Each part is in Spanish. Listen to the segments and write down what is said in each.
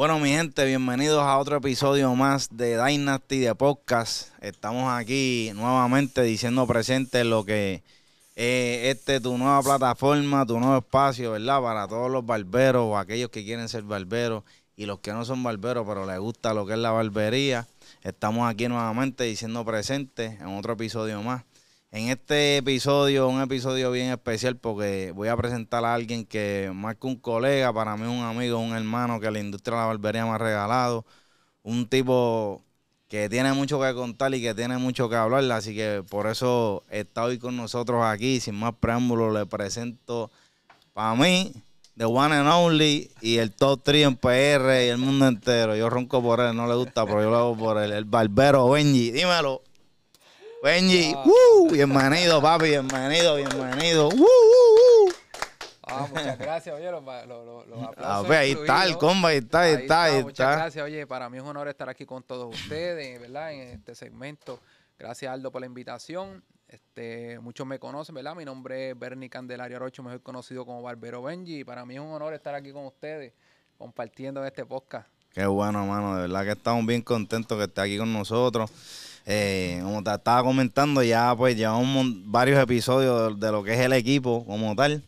Bueno, mi gente, bienvenidos a otro episodio más de Dynasty de Podcast. Estamos aquí nuevamente diciendo presente lo que eh, este tu nueva plataforma, tu nuevo espacio, ¿verdad? Para todos los barberos o aquellos que quieren ser barberos y los que no son barberos, pero les gusta lo que es la barbería. Estamos aquí nuevamente diciendo presente en otro episodio más. En este episodio, un episodio bien especial porque voy a presentar a alguien que más que un colega, para mí un amigo, un hermano que la industria de la barbería me ha regalado. Un tipo que tiene mucho que contar y que tiene mucho que hablar, así que por eso está hoy con nosotros aquí. Sin más preámbulos, le presento para mí, The One and Only y el Top 3 en PR y el mundo entero. Yo ronco por él, no le gusta, pero yo lo hago por él. El barbero Benji, dímelo. Benji, bienvenido, papi, bienvenido, bienvenido. Ah, muchas gracias, oye, los, los, ah, ahí está el combo, ahí está, ahí, está, Muchas gracias, oye, para mí es un honor estar aquí con todos ustedes, ¿verdad? En este segmento. Gracias, Aldo, por la invitación. Este, muchos me conocen, ¿verdad? Mi nombre es Bernie Candelario Arocho, mejor conocido como Barbero Benji. para mí es un honor estar aquí con ustedes, compartiendo este podcast. Qué bueno, mano. De verdad que estamos bien contentos que esté aquí con nosotros. Eh, como te estaba comentando, ya pues llevamos varios episodios de, lo que es el equipo como tal,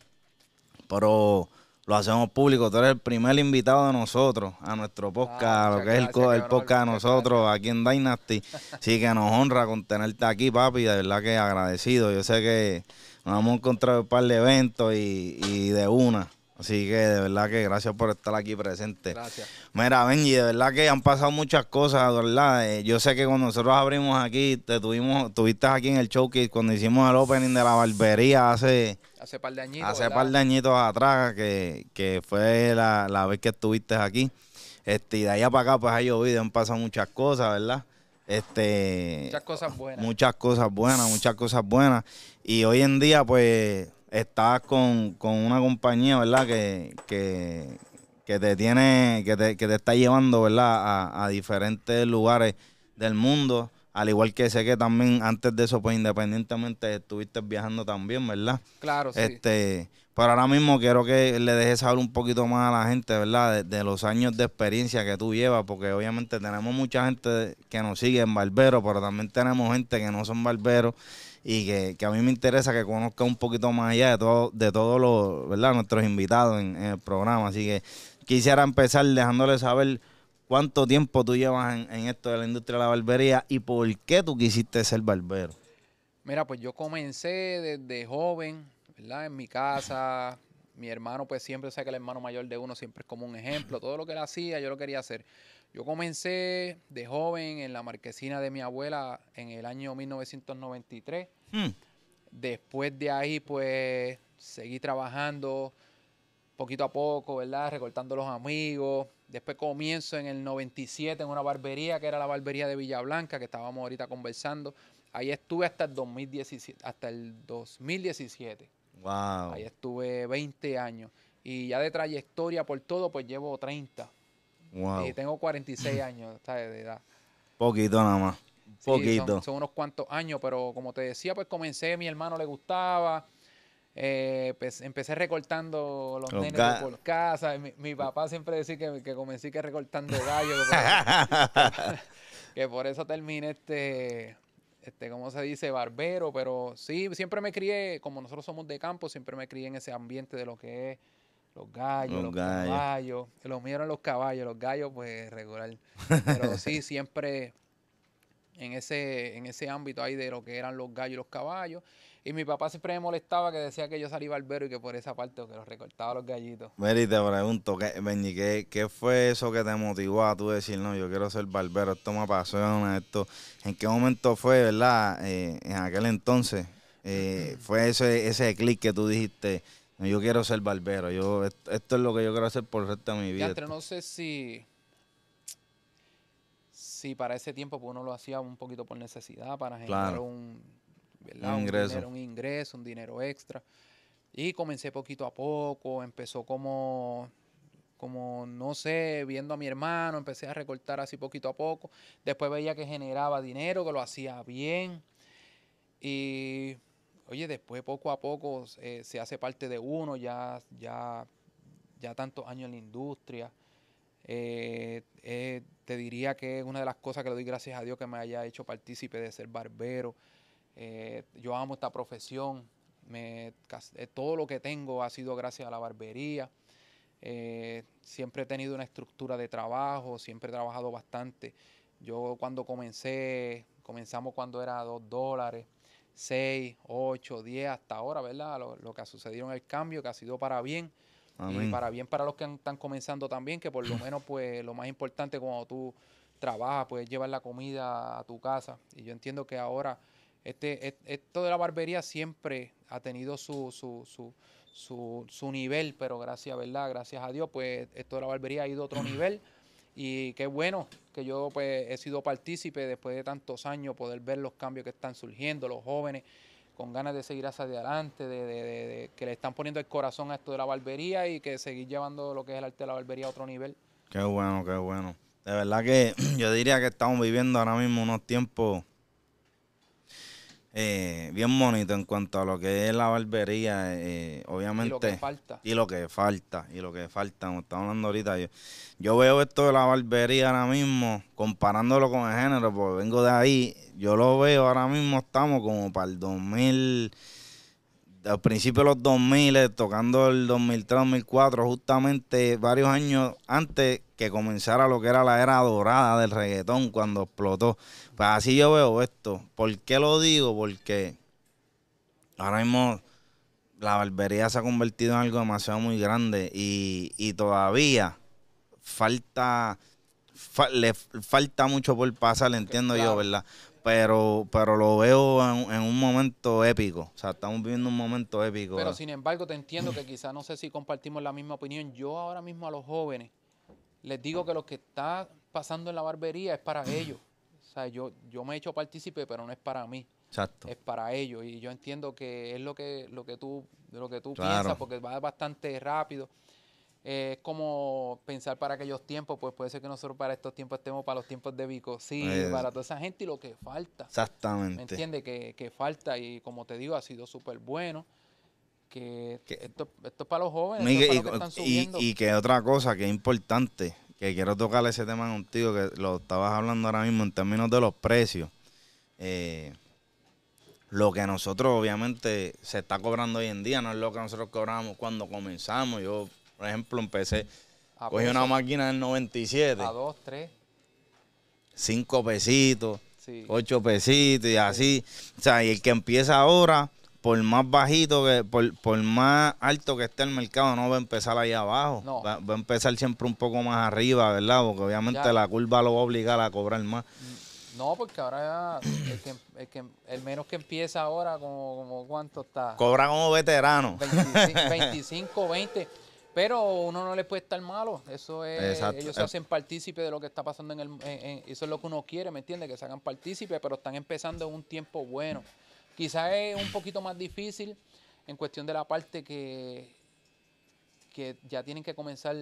pero lo hacemos público. Tú eres el primer invitado de nosotros a nuestro podcast, ah, lo que es el, podcast de nosotros aquí en Dynasty. así que nos honra con tenerte aquí, papi, de verdad que agradecido. Yo sé que nos hemos encontrado un par de eventos y de una. Así que de verdad que gracias por estar aquí presente. Gracias. Mira, Benji, de verdad que han pasado muchas cosas, ¿verdad? Eh, yo sé que cuando nosotros abrimos aquí, te tuvimos, tuviste aquí en el showcase cuando hicimos el opening de la barbería hace... Hace par de añitos. Hace par de añitos atrás, que, que fue la, vez que estuviste aquí. Este, y de allá para acá, pues ha llovido, han pasado muchas cosas, ¿verdad? Este, muchas cosas buenas. Muchas cosas buenas, muchas cosas buenas. Y hoy en día, pues estás con, con una compañía, ¿verdad? Que, que, te tiene, que te, está llevando, ¿verdad? A, diferentes lugares del mundo. Al igual que sé que también antes de eso, pues independientemente estuviste viajando también, ¿verdad? Claro, Este, pero ahora mismo quiero que le dejes saber un poquito más a la gente, ¿verdad? De, los años de experiencia que tú llevas, porque obviamente tenemos mucha gente que nos sigue en barbero, pero también tenemos gente que no son barberos y que, a mí me interesa que conozca un poquito más allá de todo de todos los verdad nuestros invitados en, el programa así que quisiera empezar dejándole saber cuánto tiempo tú llevas en, esto de la industria de la barbería y por qué tú quisiste ser barbero mira pues yo comencé desde joven verdad en mi casa mi hermano pues siempre sé que el hermano mayor de uno siempre es como un ejemplo todo lo que él hacía yo lo quería hacer yo comencé de joven en la marquesina de mi abuela en el año 1993. Hmm. Después de ahí, pues, seguí trabajando poquito a poco, ¿verdad? Recortando los amigos. Después comienzo en el 97 en una barbería que era la barbería de Villa Blanca, que estábamos ahorita conversando. Ahí estuve hasta el 2017. Hasta el 2017. Wow. Ahí estuve 20 años. Y ya de trayectoria por todo, pues llevo 30. Y tengo 46 años de edad. Poquito nada más. Poquito. Son, unos cuantos años, pero como te decía, pues comencé, mi hermano le gustaba. Eh, pues, empecé recortando los, los nenes por casa. Mi, papá siempre decía que, que comencé que recortando gallos. que por eso terminé este, este, ¿cómo se dice? Barbero, pero sí, siempre me crié, como nosotros somos de campo, siempre me crié en ese ambiente de lo que es los gallos, los, gallos. caballos. Los míos los caballos, los gallos, pues regular. Pero sí, siempre en ese, en ese ámbito ahí de lo que eran los gallos y los caballos. Y mi papá siempre me molestaba que decía que yo salí barbero y que por esa parte que los recortaba los gallitos. Mery, te pregunto, ¿qué, ¿qué, fue eso que te motivó a tú decir, no, yo quiero ser barbero, esto me apasiona, esto? ¿En qué momento fue, verdad? Eh, en aquel entonces, eh, fue ese, ese clic que tú dijiste, yo quiero ser barbero. Yo, esto es lo que yo quiero hacer por el resto de mi vida. no sé si, si para ese tiempo pues, uno lo hacía un poquito por necesidad, para generar un, ingreso. Un, dinero, un ingreso, un dinero extra. Y comencé poquito a poco, empezó como como no sé, viendo a mi hermano, empecé a recortar así poquito a poco. Después veía que generaba dinero, que lo hacía bien. Y Oye, después poco a poco se hace parte de uno, ya, ya, ya tantos años en la industria. Eh, eh, te diría que es una de las cosas que le doy gracias a Dios que me haya hecho partícipe de ser barbero. Eh, yo amo esta profesión. todo lo que tengo ha sido gracias a la barbería. siempre he tenido una estructura de trabajo, siempre he trabajado bastante. Yo cuando comencé, comenzamos cuando era dos dólares. 6, 8, 10 hasta ahora, ¿verdad? Lo, que ha sucedido en el cambio, que ha sido para bien. Y para bien para los que están comenzando también, que por lo menos, pues, lo más importante cuando tú trabajas, puedes llevar la comida a tu casa. Y yo entiendo que ahora, este, esto de la barbería siempre ha tenido su, su, su, su, su nivel, pero gracias, ¿verdad? Gracias a Dios, pues, esto de la barbería ha ido a otro nivel. Y qué bueno que yo pues, he sido partícipe después de tantos años, poder ver los cambios que están surgiendo, los jóvenes con ganas de seguir hacia adelante, de, que le están poniendo el corazón a esto de la barbería y que seguir llevando lo que es el arte de la barbería a otro nivel. Qué bueno, qué bueno. De verdad que yo diría que estamos viviendo ahora mismo unos tiempos eh, bien bonito en cuanto a lo que es la barbería, eh, obviamente. Y lo que falta. Y lo que falta, como estamos hablando ahorita. Yo, yo veo esto de la barbería ahora mismo, comparándolo con el género, porque vengo de ahí, yo lo veo ahora mismo, estamos como para el 2000 al principio de los 2000, eh, tocando el 2003, 2004, justamente varios años antes que comenzara lo que era la era dorada del reggaetón cuando explotó. Pues así yo veo esto. ¿Por qué lo digo? Porque ahora mismo la barbería se ha convertido en algo demasiado muy grande y, todavía falta... le falta mucho por pasar, le entiendo yo, ¿verdad? pero, pero lo veo en, un momento épico. O sea, estamos viviendo un momento épico. Pero sin embargo, te entiendo que quizás no sé si compartimos la misma opinión. Yo ahora mismo a los jóvenes les digo que lo que está pasando en la barbería es para ellos. O sea, yo, yo me he hecho partícipe, pero no es para mí. Exacto. Es para ellos. Y yo entiendo que es lo que, lo que tú, lo que tú piensas, porque va bastante rápido es como pensar para aquellos tiempos, pues puede ser que nosotros para estos tiempos estemos para los tiempos de Vico, sí, para toda esa gente y lo que falta. Exactamente. ¿Me entiendes? Que, falta y como te digo, ha sido súper bueno. Que, esto, es para los jóvenes. Y, que, otra cosa que es importante, que quiero tocar ese tema contigo, que lo estabas hablando ahora mismo en términos de los precios. Eh, lo que nosotros obviamente se está cobrando hoy en día no es lo que nosotros cobramos cuando comenzamos. Yo por ejemplo, empecé, a ah, cogí pues una máquina en 97. A dos, tres. Cinco pesitos, ocho pesitos y así. O sea, y el que empieza ahora, por más bajito, que por, más alto que esté el mercado, no va a empezar ahí abajo. Va, a empezar siempre un poco más arriba, ¿verdad? Porque obviamente la curva lo va a obligar a cobrar más. Mm, no, porque ahora el, el, menos que empieza ahora, como, cuánto está. Cobra como veterano. 25 20. Pero uno no le puede estar malo. Eso es. Ellos se eh. hacen partícipe de lo que está pasando en el. En, eso es lo que uno quiere, ¿me entiendes? Que se hagan partícipe, pero están empezando en un tiempo bueno. Quizás es un poquito más difícil en cuestión de la parte que, que ya tienen que comenzar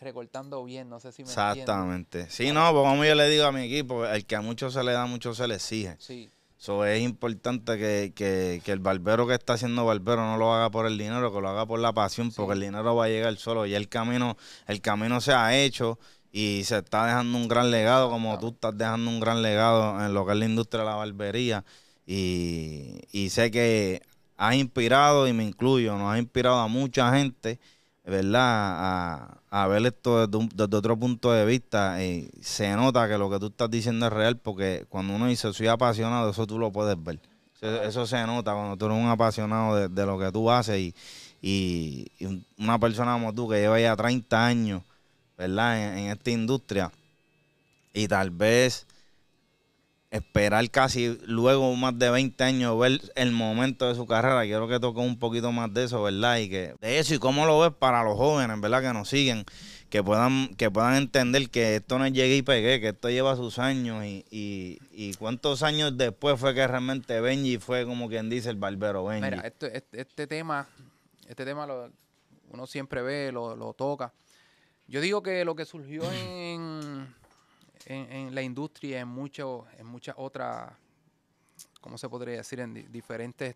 recortando bien, no sé si me Exactamente. si Sí, no, pues como yo le digo a mi equipo, el que a muchos se le da, a muchos se le exige. Sí. So, es importante que, el barbero que está haciendo barbero no lo haga por el dinero, que lo haga por la pasión, porque el dinero va a llegar solo. Y el camino, el camino se ha hecho y se está dejando un gran legado, como tú estás dejando un gran legado en lo que es la industria de la barbería. Y, y sé que has inspirado, y me incluyo, nos has inspirado a mucha gente ¿verdad? A, ver esto desde, otro punto de vista, y se nota que lo que tú estás diciendo es real, porque cuando uno dice soy apasionado, eso tú lo puedes ver. Eso, se nota cuando tú eres un apasionado de, lo que tú haces y, una persona como tú que lleva ya 30 años, ¿verdad? en esta industria y tal vez esperar casi luego más de 20 años ver el momento de su carrera. Quiero que toque un poquito más de eso, ¿verdad? Y que de eso y cómo lo ves para los jóvenes, ¿verdad? Que nos siguen, que puedan que puedan entender que esto no es llegué y pegué, que esto lleva sus años y, cuántos años después fue que realmente Benji fue como quien dice el barbero Benji. Mira, este, este, este tema, este tema uno siempre ve, lo, lo toca. Yo digo que lo que surgió en en, la industria, en, mucho, en muchas otras, ¿cómo se podría decir? En diferentes...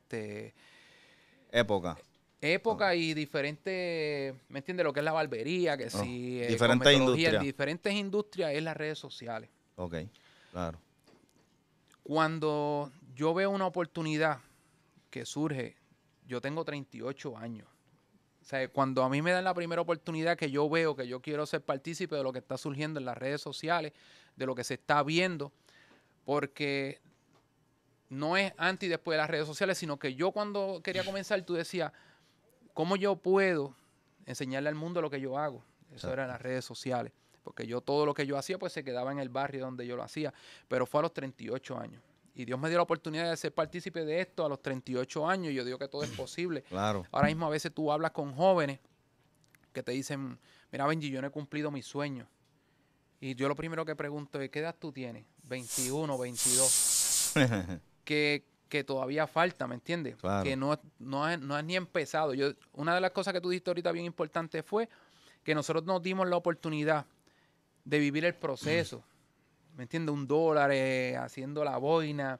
épocas este, Época y diferentes, ¿me entiendes? Lo que es la barbería, que oh, eh, diferentes industrias. diferentes industrias es las redes sociales. Ok, claro. Cuando yo veo una oportunidad que surge, yo tengo 38 años. O sea, cuando a mí me dan la primera oportunidad que yo veo que yo quiero ser partícipe de lo que está surgiendo en las redes sociales, de lo que se está viendo, porque no es antes y después de las redes sociales, sino que yo cuando quería comenzar, tú decías, ¿cómo yo puedo enseñarle al mundo lo que yo hago? Eso era en las redes sociales, porque yo todo lo que yo hacía, pues se quedaba en el barrio donde yo lo hacía, pero fue a los 38 años. Y Dios me dio la oportunidad de ser partícipe de esto a los 38 años. Y yo digo que todo es posible. Claro. Ahora mismo a veces tú hablas con jóvenes que te dicen, mira Benji, yo no he cumplido mis sueños. Y yo lo primero que pregunto es, ¿qué edad tú tienes? 21, 22. que, todavía falta, ¿me entiendes? Que no, no, has, ni empezado. Yo, una de las cosas que tú diste ahorita bien importante fue que nosotros nos dimos la oportunidad de vivir el proceso. ¿me entiendes? Un dólar eh, haciendo la boina.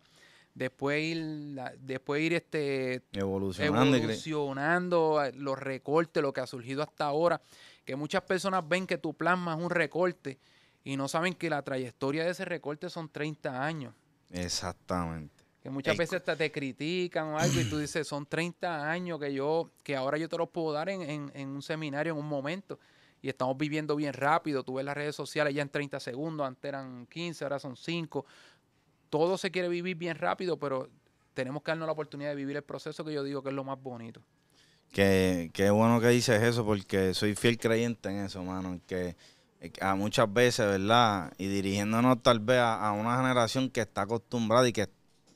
Después ir, después ir este, evolucionando, eh, los recortes, lo que ha surgido hasta ahora. Que muchas personas ven que tu plasma es un recorte y no saben que la trayectoria de ese recorte son 30 años. Exactamente. Que muchas veces hasta te critican o algo y tú dices, son 30 años que yo, que ahora yo te los puedo dar en, en un seminario, en un momento y estamos viviendo bien rápido. Tú ves las redes sociales ya en 30 segundos, antes eran 15, ahora son 5. Todo se quiere vivir bien rápido, pero tenemos que darnos la oportunidad de vivir el proceso que yo digo que es lo más bonito. Qué, bueno que dices eso, porque soy fiel creyente en eso, mano. Eh, que a muchas veces, ¿verdad? Y dirigiéndonos tal vez a, a una generación que está acostumbrada y que está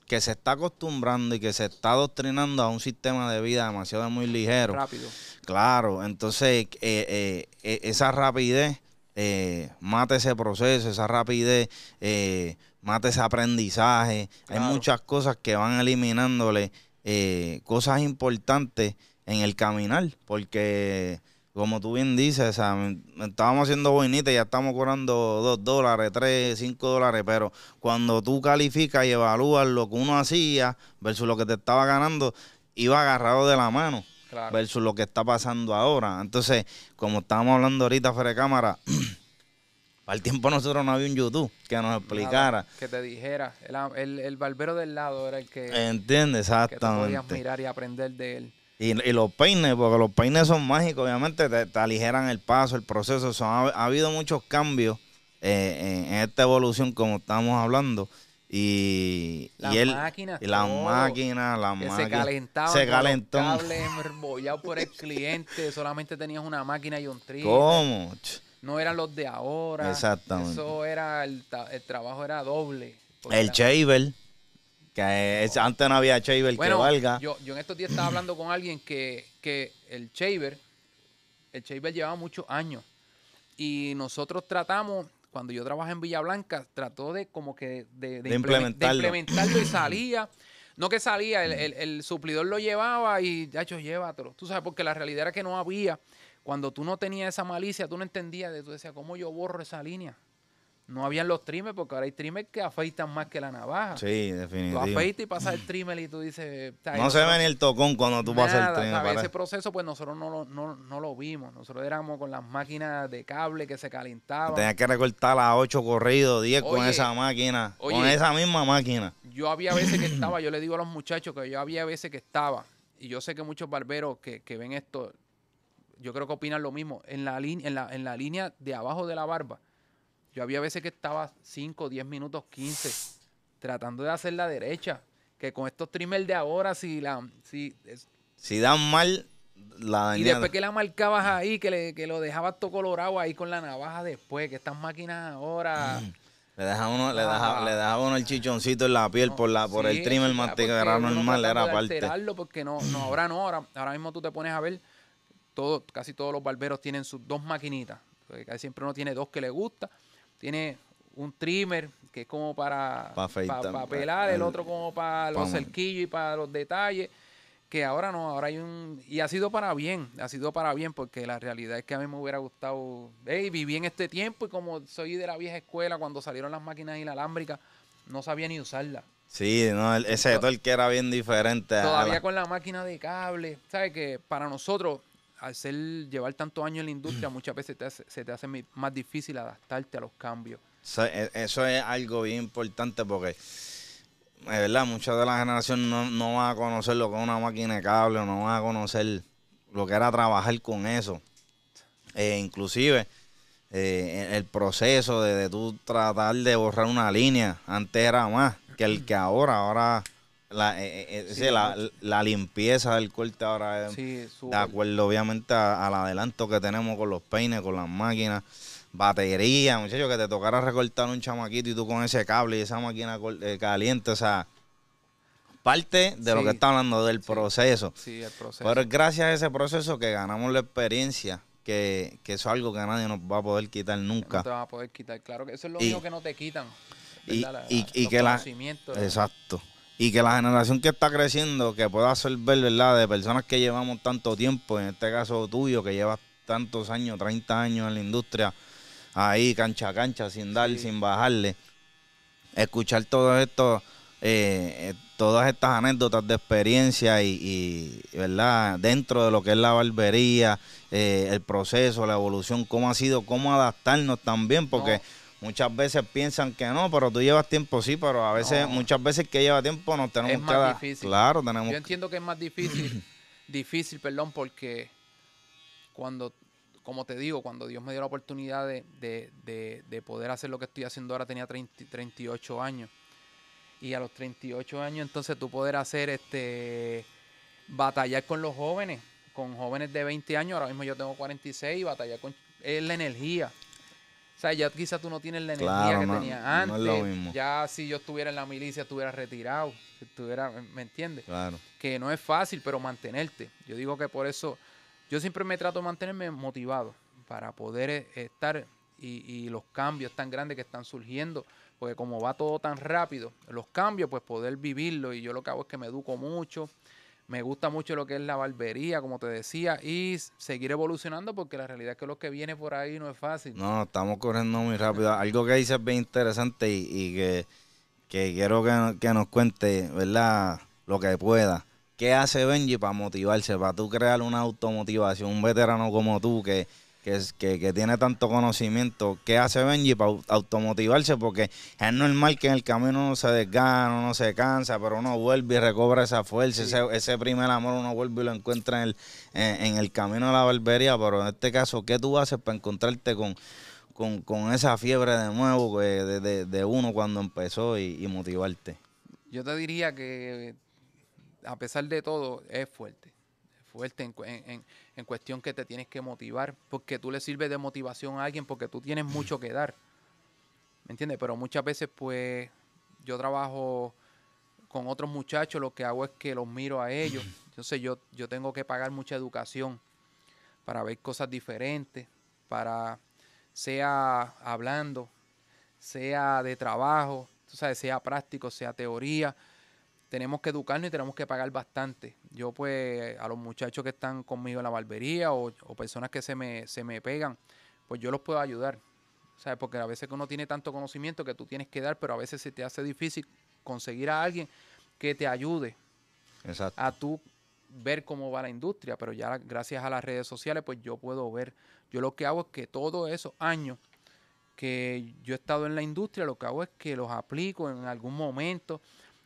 que se está acostumbrando y que se está adoctrinando a un sistema de vida demasiado muy ligero. Rápido. Claro, entonces eh, eh, e, esa rapidez eh, mata ese proceso, esa rapidez mata ese aprendizaje. Hay muchas cosas que van eliminándole cosas importantes en el caminar, porque como tú bien dices, estábamos haciendo boinitas y ya estamos cobrando 2 dólares, 3, 5 dólares, pero cuando tú calificas y evalúas lo que uno hacía versus lo que te estaba ganando, iba agarrado de la mano versus lo que está pasando ahora. Entonces, como estábamos hablando ahorita fuera de cámara, al el tiempo nosotros no había un YouTube que nos explicara. que te dijera, el, el, barbero del lado era el que... Entiende, exactamente. Que podías mirar y aprender de él. Y, los peines, porque los peines son mágicos, obviamente, te, aligeran el paso, el proceso. ha, habido muchos cambios eh, en, esta evolución, como estamos hablando. Y, las y la máquinas, y las Se calentaban. Se calentó. por el cliente, solamente tenías una máquina y un trigo. ¿Cómo? No eran los de ahora. Exactamente. Eso era, el, el trabajo era doble. El shaver antes no había chaver que valga. Yo, en estos días estaba hablando con alguien que, el chaver el llevaba muchos años. Y nosotros tratamos, cuando yo trabajé en Villa Blanca, trató de como que de, implementarlo. y salía. No que salía, el, el, suplidor lo llevaba y, ya llévatelo. Tú sabes, porque la realidad era que no había. Cuando tú no tenías esa malicia, tú no entendías, de, tú decías, ¿cómo yo borro esa línea? no habían los trimes porque ahora hay trimes que afeitan más que la navaja. Sí, definitivamente. Tú afeitas y pasas el trimmer y tú dices... No, se ve ni el tocón cuando tú vas pasas el trimmer. Ese proceso pues nosotros no lo, no, lo vimos. Nosotros éramos con las máquinas de cable que se calentaban. Tenías que recortar a 8 corridos, 10 con esa máquina, con esa misma máquina. Yo había veces que estaba, yo le digo a los muchachos que yo había veces que estaba, y yo sé que muchos barberos que, ven esto, yo creo que opinan lo mismo, en la, en en la línea de abajo de la barba yo había veces que estaba 5, 10 minutos, 15, tratando de hacer la derecha. Que con estos trimmers de ahora, si la. Si, si dan mal, la Y después que la marcabas ahí, que, le, que lo dejabas todo colorado ahí con la navaja después, que estas máquinas ahora. Mm. Le dejaba uno, le ah. dejaba, le uno el chichoncito en la piel por la, por el trimmer más que era normal, era aparte. porque no, no, ahora no, ahora, mismo tú te pones a ver, todo, casi todos los barberos tienen sus dos maquinitas. Casi siempre uno tiene dos que le gusta tiene un trimmer que es como para, pelar, el, otro como para los cerquillos y para los detalles. Que ahora no, ahora hay un. Y ha sido para bien, ha sido para bien, porque la realidad es que a mí me hubiera gustado. Hey, viví en este tiempo y como soy de la vieja escuela, cuando salieron las máquinas inalámbricas, no sabía ni usarla. Sí, no, el, ese que era bien diferente. Todavía con la máquina de cable, ¿sabes? Que para nosotros al ser llevar tantos años en la industria, mm. muchas veces se te hace más difícil adaptarte a los cambios. Eso e, es, algo bien importante porque, es verdad, muchas de las generaciones no, van a conocer lo que es una máquina de cable, no van a conocer lo que era trabajar con eso. E inclusive, eh, el proceso de, de tú tratar de borrar una línea, antes era más que el que ahora, ahora la, eh, eh, eh, la, limpieza del corte ahora es de acuerdo obviamente al adelanto que tenemos con los peines, con las máquinas, batería, muchachos, que te tocará recortar un chamaquito y tú con ese cable y esa máquina caliente, o sea, parte de lo que está hablando del proceso. Pero es gracias a ese proceso que ganamos la experiencia. Que, eso es algo que nadie nos va a poder quitar nunca. No te va a poder quitar, claro que eso es lo único que no te quitan. Y, y que la. Exacto y que la generación que está creciendo, que pueda absorber, ¿verdad? De personas que llevamos tanto tiempo, en este caso tuyo, que llevas tantos años, 30 años en la industria, ahí cancha a cancha, sin dar, sin bajarle. Escuchar todo esto, eh, eh, todas estas anécdotas de experiencia y, ¿verdad? Dentro de lo que es la barbería, eh, el proceso, la evolución, cómo ha sido, cómo adaptarnos también, porque... Muchas veces piensan que no, pero tú llevas tiempo, sí, pero a veces, muchas veces que lleva tiempo no tenemos es difícil. Claro, tenemos. Yo entiendo que es más difícil, difícil, perdón, porque cuando, como te digo, cuando Dios me dio la oportunidad de, poder hacer lo que estoy haciendo ahora, tenía 38 años. Y a los 38 años, entonces tú poder hacer este batallar con los jóvenes, con jóvenes de 20 años, ahora mismo yo tengo 46, y batallar con es la energía. O sea, ya quizás tú no tienes la energía que tenías antes. Ya si yo estuviera en la milicia, estuviera retirado. Estuviera, ¿me entiendes? Claro. Que no es fácil, pero mantenerte. Yo digo que por eso, yo siempre me trato de mantenerme motivado para poder eh, estar y, y los cambios tan grandes que están surgiendo porque como va todo tan rápido, los cambios, pues poder vivirlo y yo lo que hago es que me educo mucho, me gusta mucho lo que es la barbería, como te decía, y seguir evolucionando porque la realidad es que lo que viene por ahí no es fácil. No, estamos corriendo muy rápido. Algo que dices bien interesante y, que, que, quiero que, que, nos cuente, ¿verdad? Lo que pueda. ¿Qué hace Benji para motivarse, para tú crear una automotivación? Un veterano como tú que que, que, tiene tanto conocimiento, ¿qué hace Benji para automotivarse? Porque es normal que en el camino Uno se desgana, uno se cansa, pero uno vuelve y recobra esa fuerza, ese, primer amor uno vuelve y lo encuentra en el, en, el camino de la barbería, pero en este caso, ¿qué tú haces para encontrarte con, con, esa fiebre de nuevo de, uno cuando empezó y motivarte? Yo te diría que a pesar de todo es fuerte fuerte en, cuestión que te tienes que motivar, porque tú le sirves de motivación a alguien, porque tú tienes mucho que dar. ¿Me entiendes? Pero muchas veces, pues, yo trabajo con otros muchachos, lo que hago es que los miro a ellos. Entonces yo, yo tengo que pagar mucha educación para ver cosas diferentes, para sea hablando, sea de trabajo, sea práctico, sea teoría tenemos que educarnos y tenemos que pagar bastante. Yo pues a los muchachos que están conmigo en la barbería o, personas que se me, se me pegan, pues yo los puedo ayudar. ¿Sabes? Porque a veces uno tiene tanto conocimiento que tú tienes que dar, pero a veces se te hace difícil conseguir a alguien que te ayude a tú ver cómo va la industria. Pero ya gracias a las redes sociales, pues yo puedo ver. Yo lo que hago es que todos esos años que yo he estado en la industria, lo que hago es que los aplico en algún momento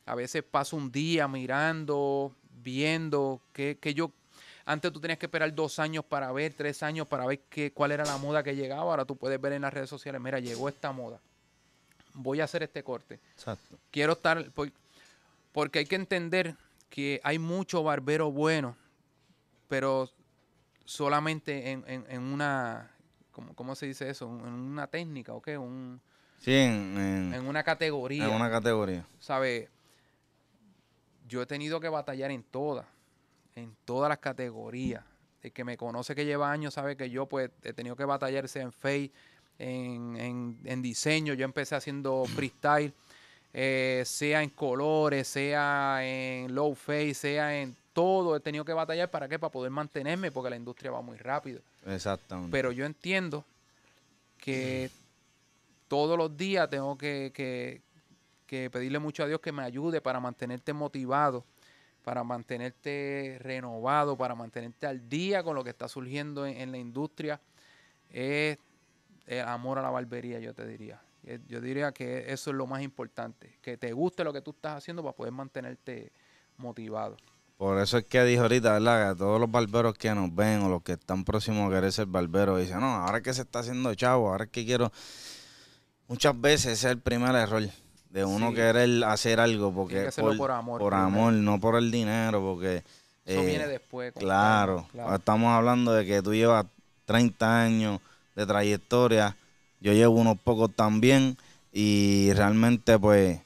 a veces paso un día mirando, viendo, que, yo, antes tú tenías que esperar dos años para ver, tres años para ver que, cuál era la moda que llegaba. Ahora tú puedes ver en las redes sociales, mira, llegó esta moda. Voy a hacer este corte. Exacto. Quiero estar, porque hay que entender que hay mucho barbero bueno, pero solamente en, en, una, ¿cómo, se dice eso? En una técnica, ¿o qué? Un, sí, en, en, en una categoría. En una categoría. ¿Sabes? yo he tenido que batallar en todas, en todas las categorías. El que me conoce que lleva años sabe que yo pues he tenido que batallar sea en face, en, diseño, yo empecé haciendo freestyle, eh, sea en colores, sea en low face, sea en todo, he tenido que batallar para qué, para poder mantenerme, porque la industria va muy rápido. Exactamente. Pero yo entiendo que todos los días tengo que, pedirle mucho a Dios que me ayude para mantenerte motivado, para mantenerte renovado, para mantenerte al día con lo que está surgiendo en, la industria, es amor a la barbería, yo te diría. Eh, yo diría que eso es lo más importante, que te guste lo que tú estás haciendo para poder mantenerte motivado. Por eso es que dijo ahorita, ¿verdad? todos los barberos que nos ven o los que están próximos a querer ser barberos dicen, no, ahora que se está haciendo chavo, ahora que quiero. Muchas veces es el primer error de uno querer hacer algo porque por, amor, por amor no por el dinero, porque eso eh, viene después. Claro, claro, estamos hablando de que tú llevas 30 años de trayectoria, yo llevo unos pocos también y realmente pues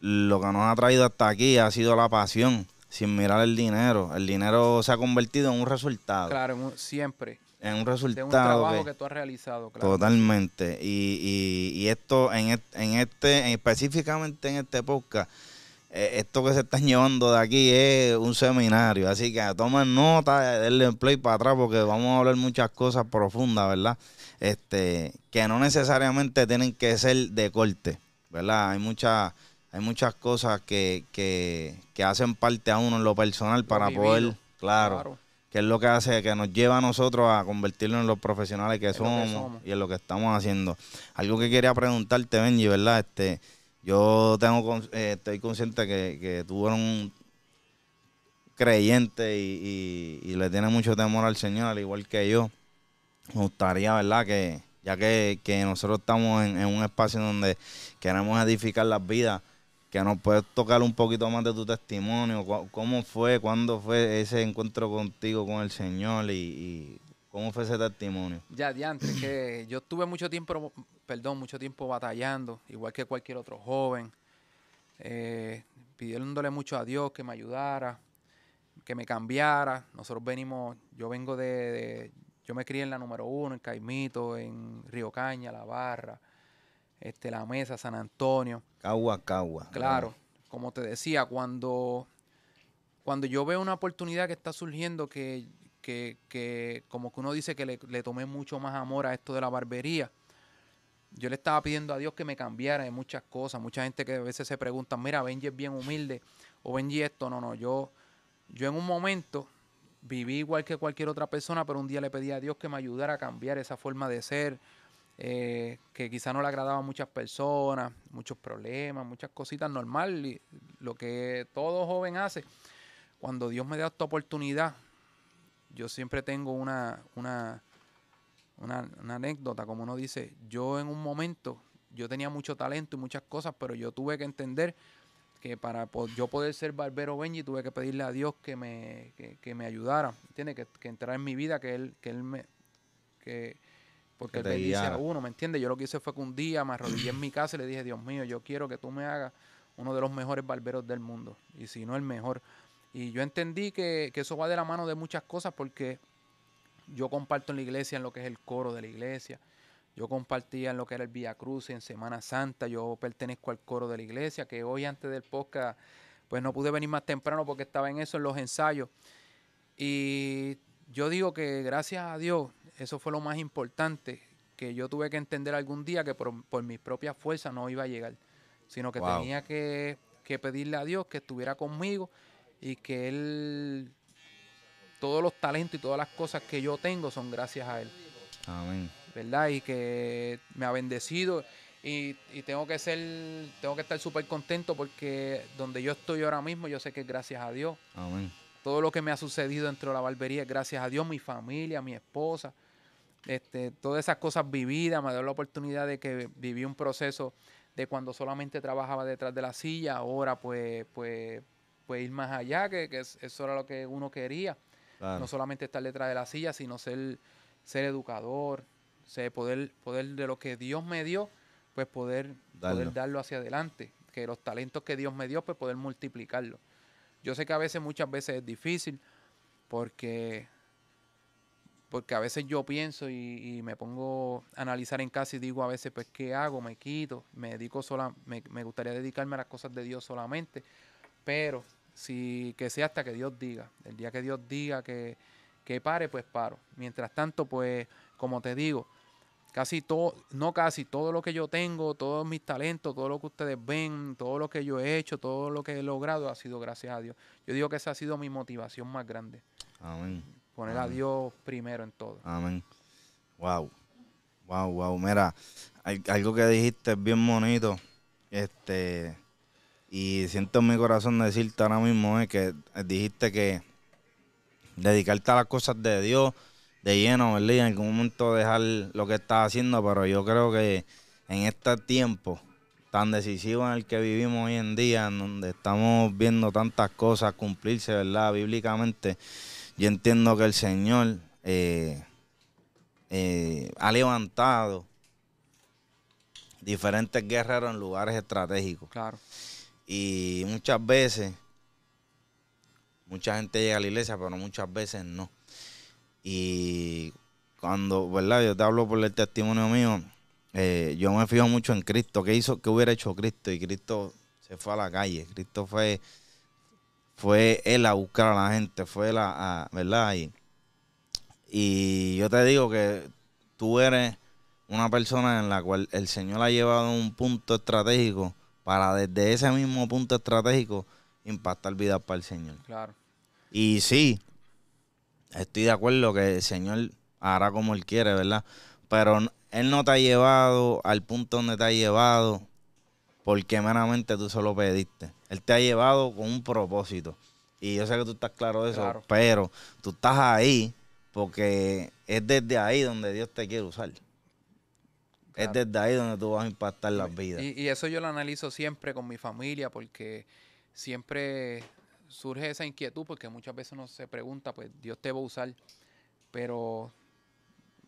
lo que nos ha traído hasta aquí ha sido la pasión, sin mirar el dinero. El dinero se ha convertido en un resultado. Claro, siempre en un resultado. trabajo que, tú has realizado, claro. Totalmente. Y, esto, en, e, en este, específicamente en este podcast, eh, esto que se está llevando de aquí es un seminario. Así que tomen nota, denle play para atrás porque vamos a hablar muchas cosas profundas, ¿verdad? Este, que no necesariamente tienen que ser de corte, ¿verdad? Hay muchas hay muchas cosas que, hacen parte a uno en lo personal para poder, claro que es lo que hace, que nos lleva a nosotros a convertirnos en los profesionales que, somos, y en lo que estamos haciendo. Algo que quería preguntarte, Benji, ¿verdad? Este, yo tengo eh, estoy consciente que, que tú eres un creyente y, le tienes mucho temor al Señor, al igual que yo. Me gustaría, ¿verdad? Que ya que, nosotros estamos en, en, un espacio donde queremos edificar las vidas, que nos puedes tocar un poquito más de tu testimonio, cómo fue, cuándo fue ese encuentro contigo con el Señor y, cómo fue ese testimonio. Ya, diante que yo estuve mucho tiempo, perdón, mucho tiempo batallando, igual que cualquier otro joven, eh, pidiéndole mucho a Dios que me ayudara, que me cambiara. Nosotros venimos, yo vengo de, yo me crié en la número uno, en Caimito, en Río Caña, La Barra, este, La Mesa, San Antonio. Cagua, Cagua. Claro, como te decía, cuando, cuando yo veo una oportunidad que está surgiendo que, que, que como que uno dice que le, le, tomé mucho más amor a esto de la barbería, yo le estaba pidiendo a Dios que me cambiara en muchas cosas. Mucha gente que a veces se pregunta, mira, Benji es bien humilde o Benji esto. No, no, yo, yo en un momento viví igual que cualquier otra persona, pero un día le pedí a Dios que me ayudara a cambiar esa forma de ser, eh, que quizá no le agradaba a muchas personas, muchos problemas, muchas cositas normal, lo que todo joven hace. Cuando Dios me da esta oportunidad, yo siempre tengo una, una, una, anécdota, como uno dice, yo en un momento, yo tenía mucho talento y muchas cosas, pero yo tuve que entender que para yo poder ser barbero Benji tuve que pedirle a Dios que me, me ayudara, Tiene Que, entrar en mi vida, que Él, que él me, porque él bendice a uno, ¿me entiendes? Yo lo que hice fue que un día me arrodillé en mi casa y le dije, Dios mío, yo quiero que tú me hagas uno de los mejores barberos del mundo, y si no el mejor. Y yo entendí que, eso va de la mano de muchas cosas porque yo comparto en la iglesia, en lo que es el coro de la iglesia, yo compartía en lo que era el Vía Cruz en Semana Santa. Yo pertenezco al coro de la iglesia, que hoy antes del podcast, pues no pude venir más temprano porque estaba en eso, en los ensayos. Y yo digo que gracias a Dios, eso fue lo más importante que yo tuve que entender algún día que por, por mis propias fuerzas no iba a llegar, sino que tenía que, pedirle a Dios que estuviera conmigo y que Él, todos los talentos y todas las cosas que yo tengo son gracias a Él. Amén. ¿Verdad? Y que me ha bendecido y, tengo que ser, tengo que estar súper contento porque donde yo estoy ahora mismo yo sé que es gracias a Dios. Amén. Todo lo que me ha sucedido dentro de la barbería es gracias a Dios, mi familia, mi esposa. Este, todas esas cosas vividas, me dio la oportunidad de que viví un proceso de cuando solamente trabajaba detrás de la silla, ahora pues, pues, pues ir más allá, que, que eso era lo que uno quería. No solamente estar detrás de la silla, sino ser, ser educador, ser, poder, poder de lo que Dios me dio, pues poder, darlo. hacia adelante. Que los talentos que Dios me dio, pues poder multiplicarlo Yo sé que a veces, muchas veces es difícil, porque porque a veces yo pienso y, me pongo a analizar en casa y digo a veces, pues, ¿qué hago? Me quito, me dedico sola, me, me, gustaría dedicarme a las cosas de Dios solamente, pero si que sea hasta que Dios diga, el día que Dios diga que, que pare, pues paro. Mientras tanto, pues, como te digo, casi todo, no casi, todo lo que yo tengo, todos mis talentos, todo lo que ustedes ven, todo lo que yo he hecho, todo lo que he logrado ha sido gracias a Dios. Yo digo que esa ha sido mi motivación más grande. Amén poner a Dios primero en todo. Amén. Wow. Wow, wow. Mira, algo que dijiste es bien bonito. Este, y siento en mi corazón decirte ahora mismo eh, que dijiste que dedicarte a las cosas de Dios de lleno, ¿verdad? en algún momento dejar lo que estás haciendo, pero yo creo que en este tiempo tan decisivo en el que vivimos hoy en día, donde estamos viendo tantas cosas cumplirse, ¿verdad? Bíblicamente yo entiendo que el Señor eh, eh, ha levantado diferentes guerreros en lugares estratégicos. Claro. Y muchas veces, mucha gente llega a la iglesia, pero muchas veces no. Y cuando, ¿verdad? Yo te hablo por el testimonio mío. Eh, yo me fijo mucho en Cristo. ¿Qué hizo? ¿Qué hubiera hecho Cristo? Y Cristo se fue a la calle. Cristo fue fue él a buscar a la gente, fue él a, ¿verdad? Y, y, yo te digo que tú eres una persona en la cual el Señor ha llevado un punto estratégico para desde ese mismo punto estratégico impactar vida para el Señor. Claro. Y sí, estoy de acuerdo que el Señor hará como Él quiere, ¿verdad? Pero Él no te ha llevado al punto donde te ha llevado porque meramente tú solo pediste. Él te ha llevado con un propósito. Y yo sé que tú estás claro de eso, pero tú estás ahí porque es desde ahí donde Dios te quiere usar. Es desde ahí donde tú vas a impactar las vidas. Y, eso yo lo analizo siempre con mi familia porque siempre surge esa inquietud porque muchas veces uno se pregunta, pues Dios te va a usar, pero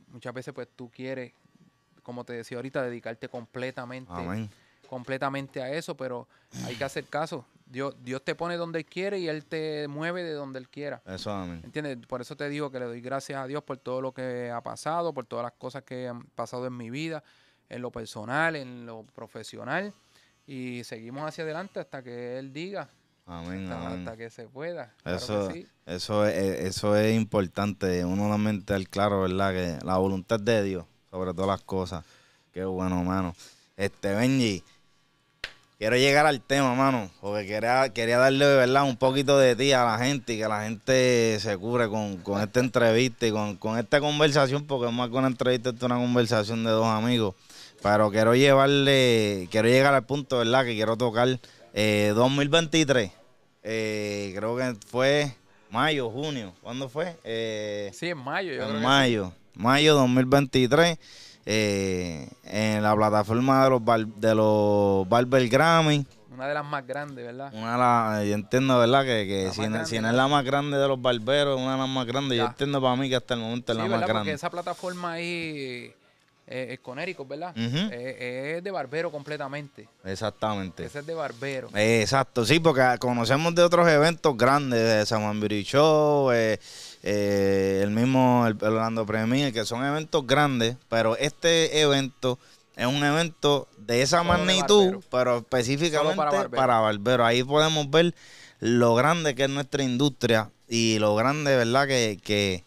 muchas veces pues tú quieres, como te decía ahorita, dedicarte completamente. Amén completamente a eso, pero hay que hacer caso. Dios, Dios te pone donde quiere y Él te mueve de donde Él quiera. Eso amén. ¿Entiendes? Por eso te digo que le doy gracias a Dios por todo lo que ha pasado, por todas las cosas que han pasado en mi vida, en lo personal, en lo profesional. Y seguimos hacia adelante hasta que Él diga. Amén, hasta, que se pueda. Eso, eso, es, eh, eso es importante. Uno mente al claro, ¿verdad? Que la voluntad de Dios sobre todas las cosas. Qué bueno, hermano Este, Benji, quiero llegar al tema, mano, porque quería, quería darle verdad un poquito de ti a la gente y que la gente se cubre con, con esta entrevista y con, esta conversación, porque más que una entrevista, es una conversación de dos amigos. Pero quiero llevarle, quiero llegar al punto, ¿verdad? Que quiero tocar 2023. Eh, eh, creo que fue mayo, junio. ¿Cuándo fue? Eh, sí, en mayo. Yo en creo mayo. Mayo 2023 eh, en la plataforma de los, de los Barber Grammy. Una de las más grandes, ¿verdad? Una de las, yo entiendo, ¿verdad? Que, que si, no es la más grande de los barberos, una de las más grandes. Yo entiendo para mí que hasta el momento es la más grande. Porque esa plataforma ahí eh, con eh, Conérico, ¿verdad? Eh, eh, es de barbero completamente. Exactamente. Ese es de barbero. exacto, sí, porque conocemos de otros eventos grandes, de San Juan Show, el mismo el, Orlando Premier, que son eventos grandes, pero este evento es un evento de esa magnitud, pero específicamente para barbero. Ahí podemos ver lo grande que es nuestra industria y lo grande, ¿verdad? Que,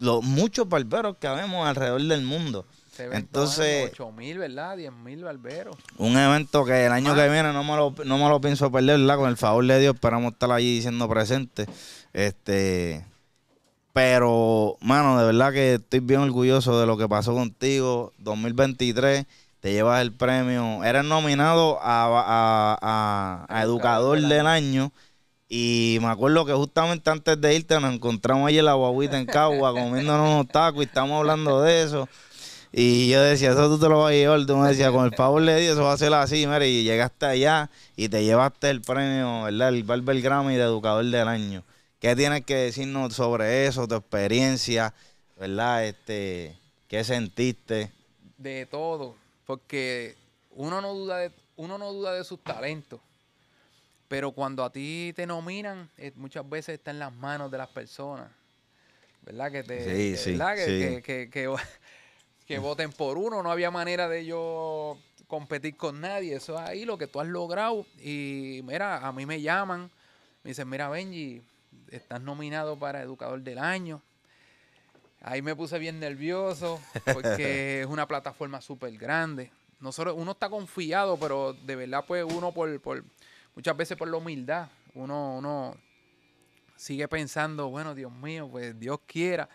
los muchos barberos que vemos alrededor del mundo. Entonces, mil, ¿verdad? mil Un evento que el año ah. que viene no me, lo, pienso perder, Con el favor de Dios, esperamos estar allí siendo presente Este, pero, mano, de verdad que estoy bien orgulloso de lo que pasó contigo. 2023, te llevas el premio. Eres nominado a, Educador del año. Y me acuerdo que justamente antes de irte nos encontramos ahí en la guaguita en Cagua comiéndonos unos tacos y estamos hablando de eso. Y yo decía, eso tú te lo vas a llevar. Tú me decías, con el favor de Dios, eso va a ser así, mire, Y llegaste allá y te llevaste el premio, ¿verdad? El Barber Grammy de Educador del Año. ¿Qué tienes que decirnos sobre eso, tu experiencia, ¿verdad? Este, ¿Qué sentiste? De todo, porque uno no duda de, uno no duda de sus talentos. Pero cuando a ti te nominan, eh, muchas veces está en las manos de las personas. ¿Verdad? Que te. Sí, sí, ¿verdad? que, que voten por uno, no había manera de yo competir con nadie, eso es ahí lo que tú has logrado y mira, a mí me llaman, me dicen, mira Benji, estás nominado para Educador del Año. Ahí me puse bien nervioso porque es una plataforma súper grande. Nosotros, uno está confiado, pero de verdad pues uno por, por muchas veces por la humildad, uno, uno sigue pensando, bueno, Dios mío, pues Dios quiera.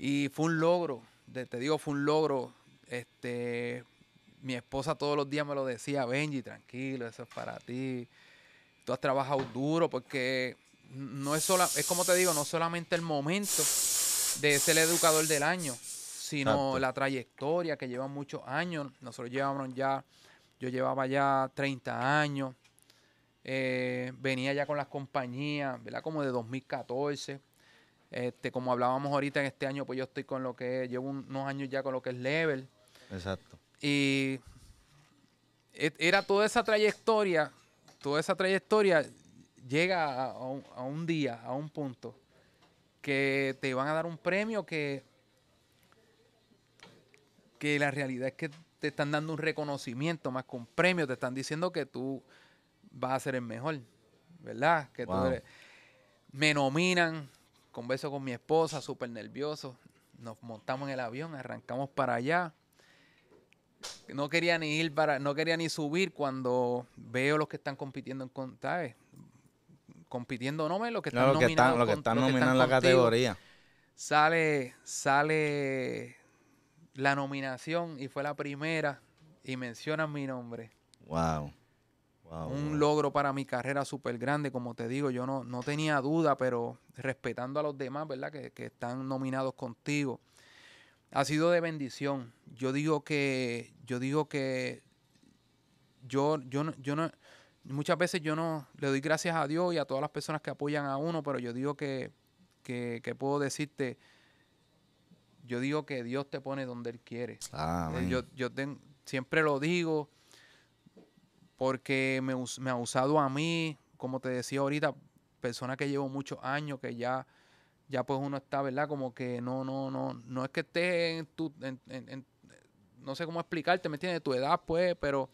Y fue un logro, te, digo, fue un logro. Este, mi esposa todos los días me lo decía, Benji, tranquilo, eso es para ti. Tú has trabajado duro porque no es sola, es como te digo, no solamente el momento de ser educador del año, sino la trayectoria que lleva muchos años. Nosotros llevamos ya, yo llevaba ya 30 años. Eh, venía ya con las compañías, ¿verdad? Como de 2014. Este, como hablábamos ahorita en este año, pues yo estoy con lo que llevo unos años ya con lo que es level. Exacto. Y era toda esa trayectoria, toda esa trayectoria llega a, un, día, a un punto, que te van a dar un premio que, que la realidad es que te están dando un reconocimiento más con premio te están diciendo que tú vas a ser el mejor, ¿verdad? Que Me nominan, Converso con mi esposa, súper nervioso. Nos montamos en el avión, arrancamos para allá. No quería ni ir para, no quería ni subir cuando veo los que están compitiendo en ¿sabes? Compitiendo, no me los que están nominando. lo que están, nominando la categoría. Sale, sale la nominación y fue la primera y mencionan mi nombre. Wow un logro para mi carrera súper grande, como te digo, yo no, no tenía duda, pero respetando a los demás, ¿verdad? Que, están nominados contigo. Ha sido de bendición. Yo digo que, yo digo que, yo, yo, no, yo muchas veces yo no le doy gracias a Dios y a todas las personas que apoyan a uno, pero yo digo que, que, puedo decirte, yo digo que Dios te pone donde Él quiere. yo, yo siempre lo digo porque me, ha usado a mí, como te decía ahorita, persona que llevo muchos años, que ya, ya pues uno está, ¿verdad? Como que no, no, no, no es que estés en tu, no sé cómo explicarte, ¿me entiendes? Tu edad, pues, pero...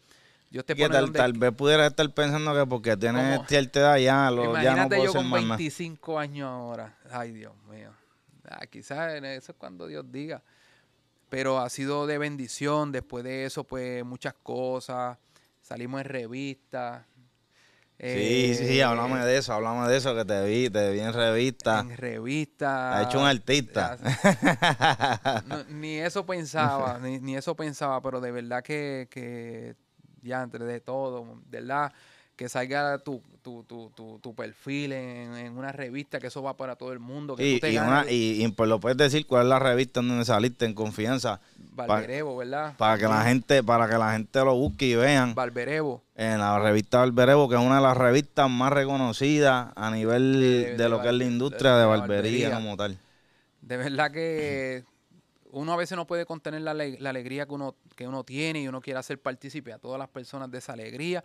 Dios te puede tal, tal, vez pudiera estar pensando que porque tienes cierta edad ya, lo, ya no puedo yo 25 años ahora. Ay, Dios mío. Ah, quizás eso es cuando Dios diga. Pero ha sido de bendición. Después de eso, pues muchas cosas. Salimos en revista. sí, sí, eh, hablamos de eso, hablamos de eso, que te vi, te vi en revista. En revista. Ha hecho un artista. ni eso pensaba, ni, eso pensaba, pero de verdad que, que ya, entre de todo, de verdad que salga tu, tu, perfil en, una revista, que eso va para todo el mundo. y, pues lo puedes decir cuál es la revista donde saliste en confianza. Barberevo, ¿verdad? Para que, la gente, para que la gente lo busque y vean. Barberevo. En la revista Barberevo, que es una de las revistas más reconocidas a nivel de, lo que es la industria de, barbería, como tal. De verdad que uno a veces no puede contener la, la, alegría que uno, que uno tiene y uno quiere hacer partícipe a todas las personas de esa alegría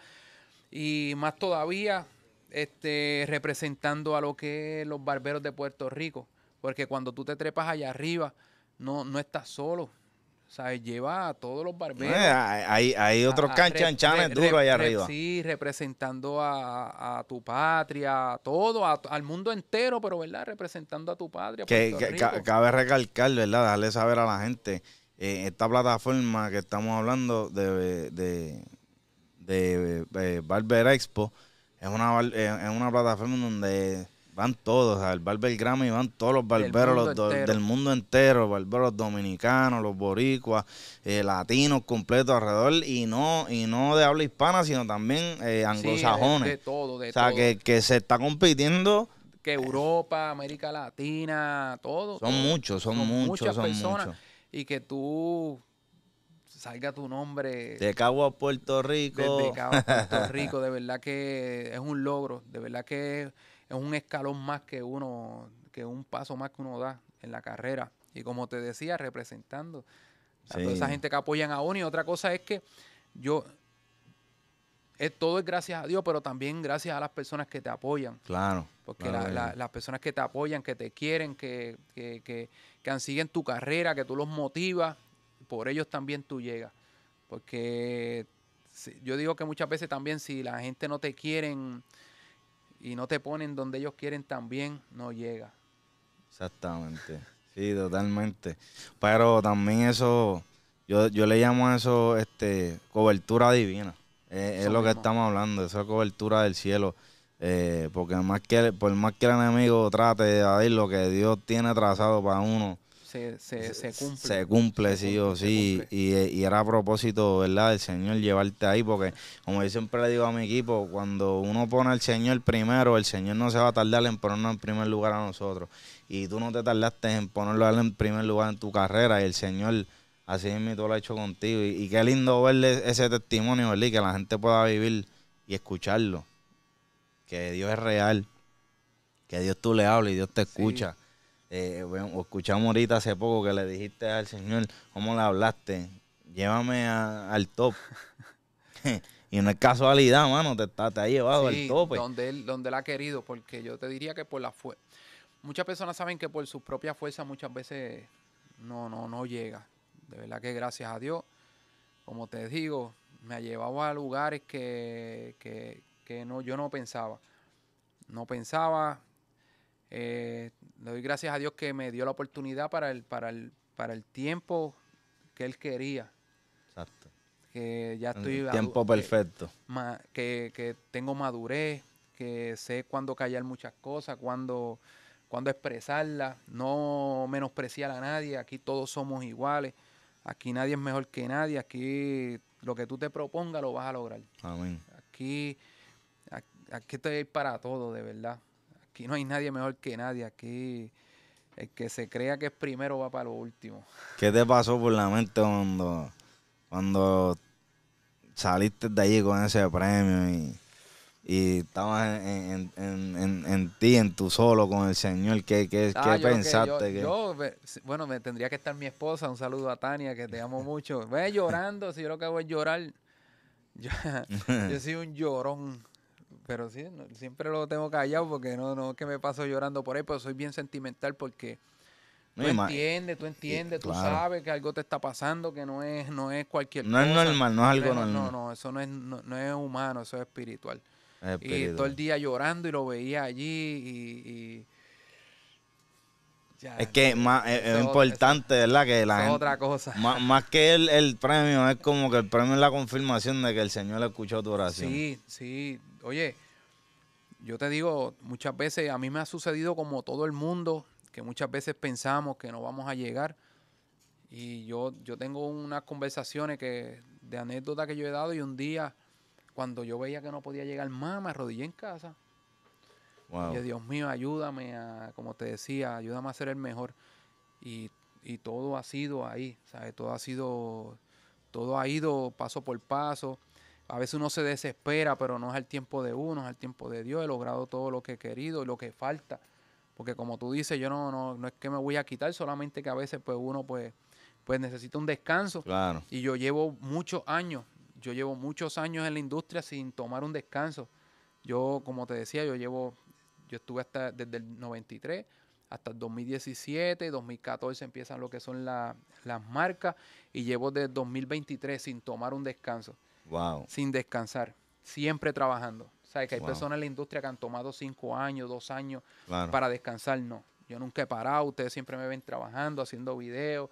y más todavía este, representando a lo que es los barberos de Puerto Rico, porque cuando tú te trepas allá arriba, no, no estás solo. ¿Sabes? Lleva a todos los barberos. Eh, hay, otros canchanchanes duros allá arriba. Sí, representando a, tu patria, todo, al mundo entero, pero ¿verdad? Representando a tu patria. Que, cabe recalcar, ¿verdad? Darle saber a la gente. Eh, esta plataforma que estamos hablando de, de de Barber Expo es una, eh, es una plataforma donde van todos, el Barber Grammy van todos los barberos del mundo entero, barberos dominicanos, los boricuas, eh, latinos completos alrededor y no y no de habla hispana, sino también eh, anglosajones. de todo, de o sea, Que, se está compitiendo que Europa, América Latina, todo. Son muchos, son, muchos, muchas personas y que tú salga tu nombre. De Cabo a Puerto Rico. De Cabo a Puerto Rico, de verdad que es un logro, de verdad que es un escalón más que uno, que un paso más que uno da en la carrera. Y como te decía, representando a toda esa gente que apoyan a uno. Y otra cosa es que yo, todo es gracias a Dios, pero también gracias a las personas que te apoyan. Claro. Porque eh. las personas que te apoyan, que te quieren, que, que, que, que siguen tu carrera, que tú los motivas, por ellos también tú llegas. Porque yo digo que muchas veces también si la gente no te quieren y no te ponen donde ellos quieren también, no llega. Exactamente. Sí, totalmente. Pero también eso, yo, yo le llamo a eso este, cobertura divina. es, lo que estamos hablando, esa cobertura del cielo. Eh, porque más que, por más que el enemigo trate de lo que Dios tiene trazado para uno, se, se, cumple. Se cumple, sí o sí. Eh, y, era a propósito, ¿verdad?, del Señor llevarte ahí, porque como yo siempre le digo a mi equipo, cuando uno pone al Señor primero, el Señor no se va a tardar en ponernos en primer lugar a nosotros. Y tú no te tardaste en ponerlo en primer lugar en tu carrera y el Señor... Así mismo todo lo ha hecho contigo. Y, qué lindo verle ese testimonio, ¿verdad? que la gente pueda vivir y escucharlo. Que Dios es real. Que Dios tú le hablas y Dios te escucha. Eh, escuchamos ahorita hace poco que le dijiste al Señor, ¿cómo le hablaste? Llévame al top. y no es casualidad, mano, te, ha llevado al tope. Donde él, donde él ha querido, porque yo te diría que por la fuerza. Muchas personas saben que por su propia fuerza muchas veces no, no, no llega. De verdad que gracias a Dios, como te digo, me ha llevado a lugares que, que no, yo no pensaba. No pensaba, eh, le doy gracias a Dios que me dio la oportunidad para el, para el, para el tiempo que él quería. Exacto. Que ya estoy... tiempo perfecto. que, tengo madurez, que sé cuándo callar muchas cosas, cuándo, expresarlas, no menospreciar a nadie, aquí todos somos iguales, aquí nadie es mejor que nadie, aquí lo que tú te propongas lo vas a lograr. Amén. Aquí, aquí estoy para todo, de verdad. Aquí no hay nadie mejor que nadie. Aquí el que se crea que es primero va para lo último. ¿Qué te pasó por la mente cuando, cuando saliste de allí con ese premio y, estabas en, ti, en tu solo con el Señor? ¿Qué, ah, pensaste? yo, bueno, me tendría que estar mi esposa. Un saludo a Tania, que te amo mucho. Ve llorando, si yo lo que hago es llorar. Yo, yo soy un llorón. Pero sí, siempre lo tengo callado porque no, no es que me paso llorando por él, pero soy bien sentimental porque tú entiendes, tú entiendes, tú sabes que algo te está pasando, que no es, no es cualquier no cosa. No es normal, no es algo normal. No, no, eso no es, no, es humano, eso es espiritual. Y todo el día llorando y lo veía allí y, ya, es que más, es, importante, ¿verdad? Que la otra cosa. Más, que el, premio, es como que el premio es la confirmación de que el Señor escuchó tu oración. Sí, sí oye, yo te digo, muchas veces a mí me ha sucedido como todo el mundo, que muchas veces pensamos que no vamos a llegar. Y yo, yo tengo unas conversaciones que, de anécdotas que yo he dado y un día, cuando yo veía que no podía llegar más, me arrodillé en casa. Y Dios mío, ayúdame a, como te decía, ayúdame a ser el mejor. Y, todo ha sido ahí, ¿sabes? Todo ha sido, todo ha ido paso por paso a veces uno se desespera, pero no es el tiempo de uno, es el tiempo de Dios. He logrado todo lo que he querido y lo que falta. Porque como tú dices, yo no, no, es que me voy a quitar, solamente que a veces pues uno pues, pues necesita un descanso. Claro. Y yo llevo muchos años, yo llevo muchos años en la industria sin tomar un descanso. Yo, como te decía, yo llevo, yo estuve hasta desde el 93 hasta el 2017, 2014 empiezan lo que son las marcas y llevo desde 2023 sin tomar un descanso. Sin descansar, siempre trabajando. ¿Sabes que hay personas en la industria que han tomado cinco años, dos años para descansar? No. Yo nunca he parado, ustedes siempre me ven trabajando, haciendo videos,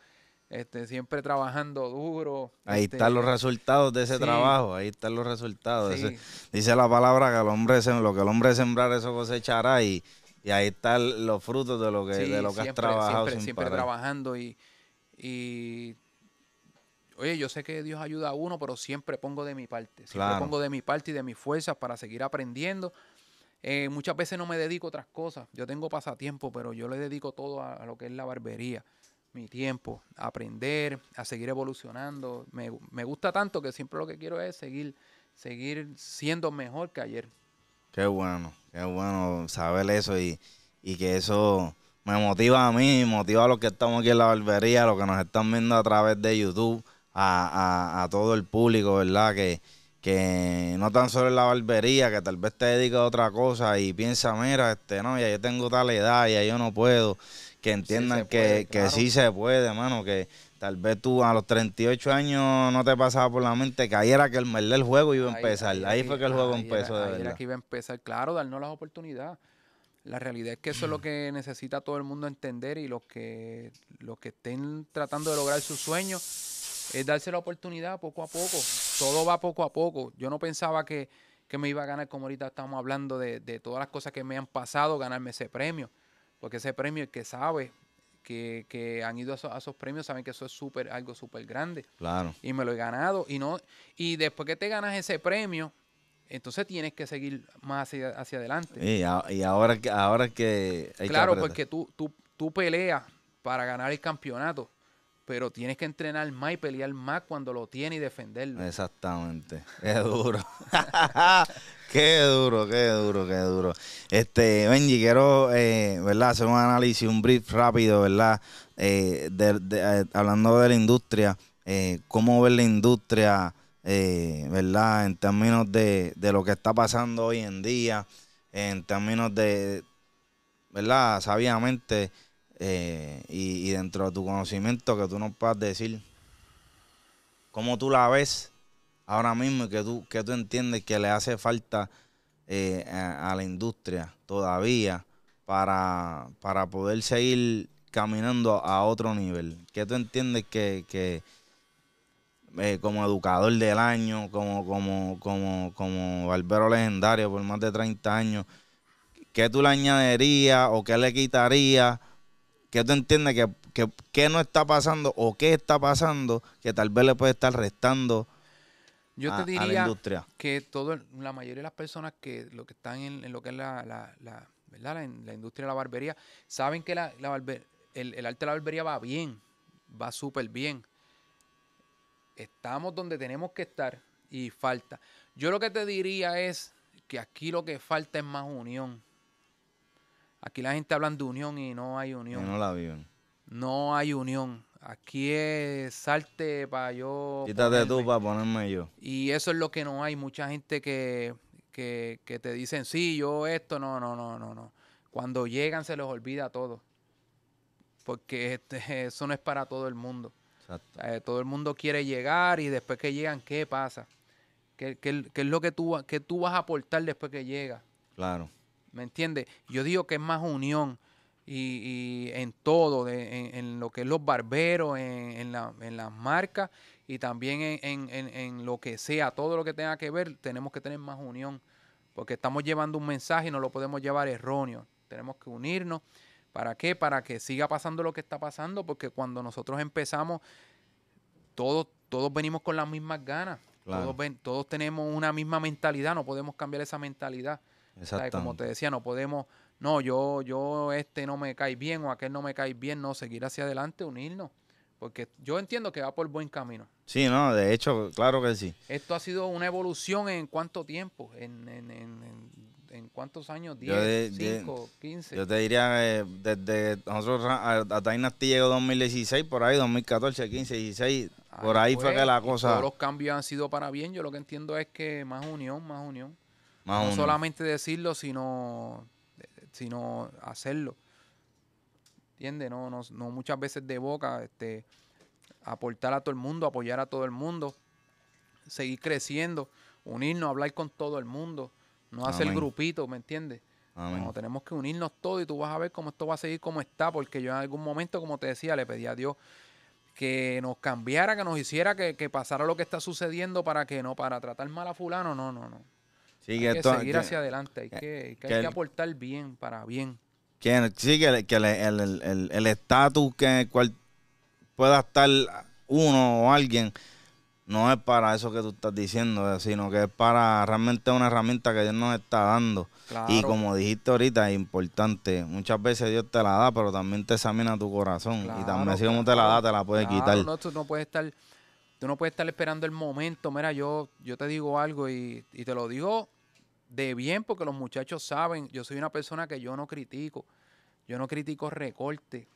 este, siempre trabajando duro. Ahí este están los resultados de ese trabajo, ahí están los resultados. dice la palabra que el hombre lo que el hombre sembrar eso cosechará y, ahí están los frutos de lo que, has trabajado. Siempre, trabajando y oye, yo sé que Dios ayuda a uno, pero siempre pongo de mi parte. Siempre pongo de mi parte y de mis fuerzas para seguir aprendiendo. Eh, muchas veces no me dedico a otras cosas. Yo tengo pasatiempo, pero yo le dedico todo a, lo que es la barbería. Mi tiempo, a aprender, a seguir evolucionando. Me, gusta tanto que siempre lo que quiero es seguir, seguir siendo mejor que ayer. Qué bueno, qué bueno saber eso y, y que eso me motiva a mí, motiva a los que estamos aquí en la barbería, a los que nos están viendo a través de YouTube a, a, todo el público, ¿verdad? Que, que no tan solo en la barbería, que tal vez te dedica a otra cosa y piensa, mira, este, no, ya yo tengo tal edad, ya yo no puedo, que entiendan que, que sí se puede, mano, que tal vez tú a los 38 años no te pasaba por la mente que ahí era que el del juego iba a empezar, ahí, fue que el juego empezó. de ahí era que iba a empezar, claro, darnos las oportunidades. La realidad es que eso es lo que necesita todo el mundo entender y los que, los que estén tratando de lograr sus sueños es darse la oportunidad poco a poco. Todo va poco a poco. Yo no pensaba que, me iba a ganar, como ahorita estamos hablando de, todas las cosas que me han pasado, ganarme ese premio. Porque ese premio, es que sabe que, han ido a, esos premios, saben que eso es súper, algo súper grande. Claro. Y me lo he ganado. Y, no, y después que te ganas ese premio, entonces tienes que seguir más hacia, adelante. Y, y, ahora, que... Hay claro, porque tú, tú, tú peleas para ganar el campeonato pero tienes que entrenar más y pelear más cuando lo tiene y defenderlo. Exactamente. es duro. qué duro, qué duro, qué duro. Este, Benji, quiero, eh, ¿verdad? Hacer un análisis, un brief rápido, ¿verdad? Eh, eh, hablando de la industria, ¿cómo ver la industria, ¿verdad? En términos de, de lo que está pasando hoy en día, en términos de, ¿verdad? Sabiamente eh, y, dentro de tu conocimiento que tú nos puedas decir cómo tú la ves ahora mismo y que tú, entiendes que le hace falta eh, a, la industria todavía para, poder seguir caminando a otro nivel. ¿Qué tú entiendes que, eh, como educador del año, como, como, como, como barbero legendario por más de 30 años, qué tú le añadirías o qué le quitarías? que tú entiendas que, que, no está pasando o qué está pasando que tal vez le puede estar restando yo a, te diría que todo, la mayoría de las personas que lo que están en, lo que es la, la, industria de la barbería saben que la, el, el arte de la barbería va bien, va súper bien. Estamos donde tenemos que estar y falta. Yo lo que te diría es que aquí lo que falta es más unión Aquí la gente habla de unión y no hay unión. no la viven. No hay unión. Aquí es salte para yo. Quítate tú para ponerme yo. Y eso es lo que no hay. Mucha gente que, que, te dicen, sí, yo esto. No, no, no, no, no. Cuando llegan se les olvida todo. Porque este, eso no es para todo el mundo. Eh, todo el mundo quiere llegar y después que llegan, ¿qué pasa? ¿Qué, es lo que tú, que tú vas a aportar después que llegas? Claro. ¿Me entiendes? Yo digo que es más unión y, en todo, en, lo que es los barberos, en, la, en las marcas y también en, lo que sea, todo lo que tenga que ver, tenemos que tener más unión. Porque estamos llevando un mensaje y no lo podemos llevar erróneo. Tenemos que unirnos. ¿Para qué? Para que siga pasando lo que está pasando, porque cuando nosotros empezamos, todos, todos venimos con las mismas ganas. ven, todos tenemos una misma mentalidad, no podemos cambiar esa mentalidad como te decía, no podemos, no, yo, yo este no me cae bien o aquel no me cae bien, no, seguir hacia adelante, unirnos. Porque yo entiendo que va por buen camino. Sí, no, de hecho, claro que sí. Esto ha sido una evolución en cuánto tiempo, en, en, en, cuántos años, 10, 5, 15. Yo te diría, eh, desde nosotros hasta a llegó 2016, por ahí, 2014, 15, 16, por ahí fue pues, que la cosa... Todos los cambios han sido para bien, yo lo que entiendo es que más unión, más unión no solamente decirlo, sino, sino hacerlo. ¿Entiendes? No, no, muchas veces de boca, este, aportar a todo el mundo, apoyar a todo el mundo, seguir creciendo, unirnos, hablar con todo el mundo, no hacer grupito ¿me entiendes? No, tenemos que unirnos todos y tú vas a ver cómo esto va a seguir como está, porque yo en algún momento, como te decía, le pedí a Dios que nos cambiara, que nos hiciera que, que pasara lo que está sucediendo para que no, para tratar mal a fulano, no, no, no seguir hacia adelante, hay que, que aportar bien para bien. Que, sí, que, el estatus que cual pueda estar uno o alguien no es para eso que tú estás diciendo, eh, sino que es para realmente una herramienta que Dios nos está dando. Y como dijiste ahorita, es importante. Muchas veces Dios te la da, pero también te examina tu corazón. y también si como te la da, te la puede quitar. No, tú no puedes estar, tú no puedes estar esperando el momento. Mira, yo, yo te digo algo y, y te lo digo de bien, porque los muchachos saben, yo soy una persona que yo no critico, yo no critico recorte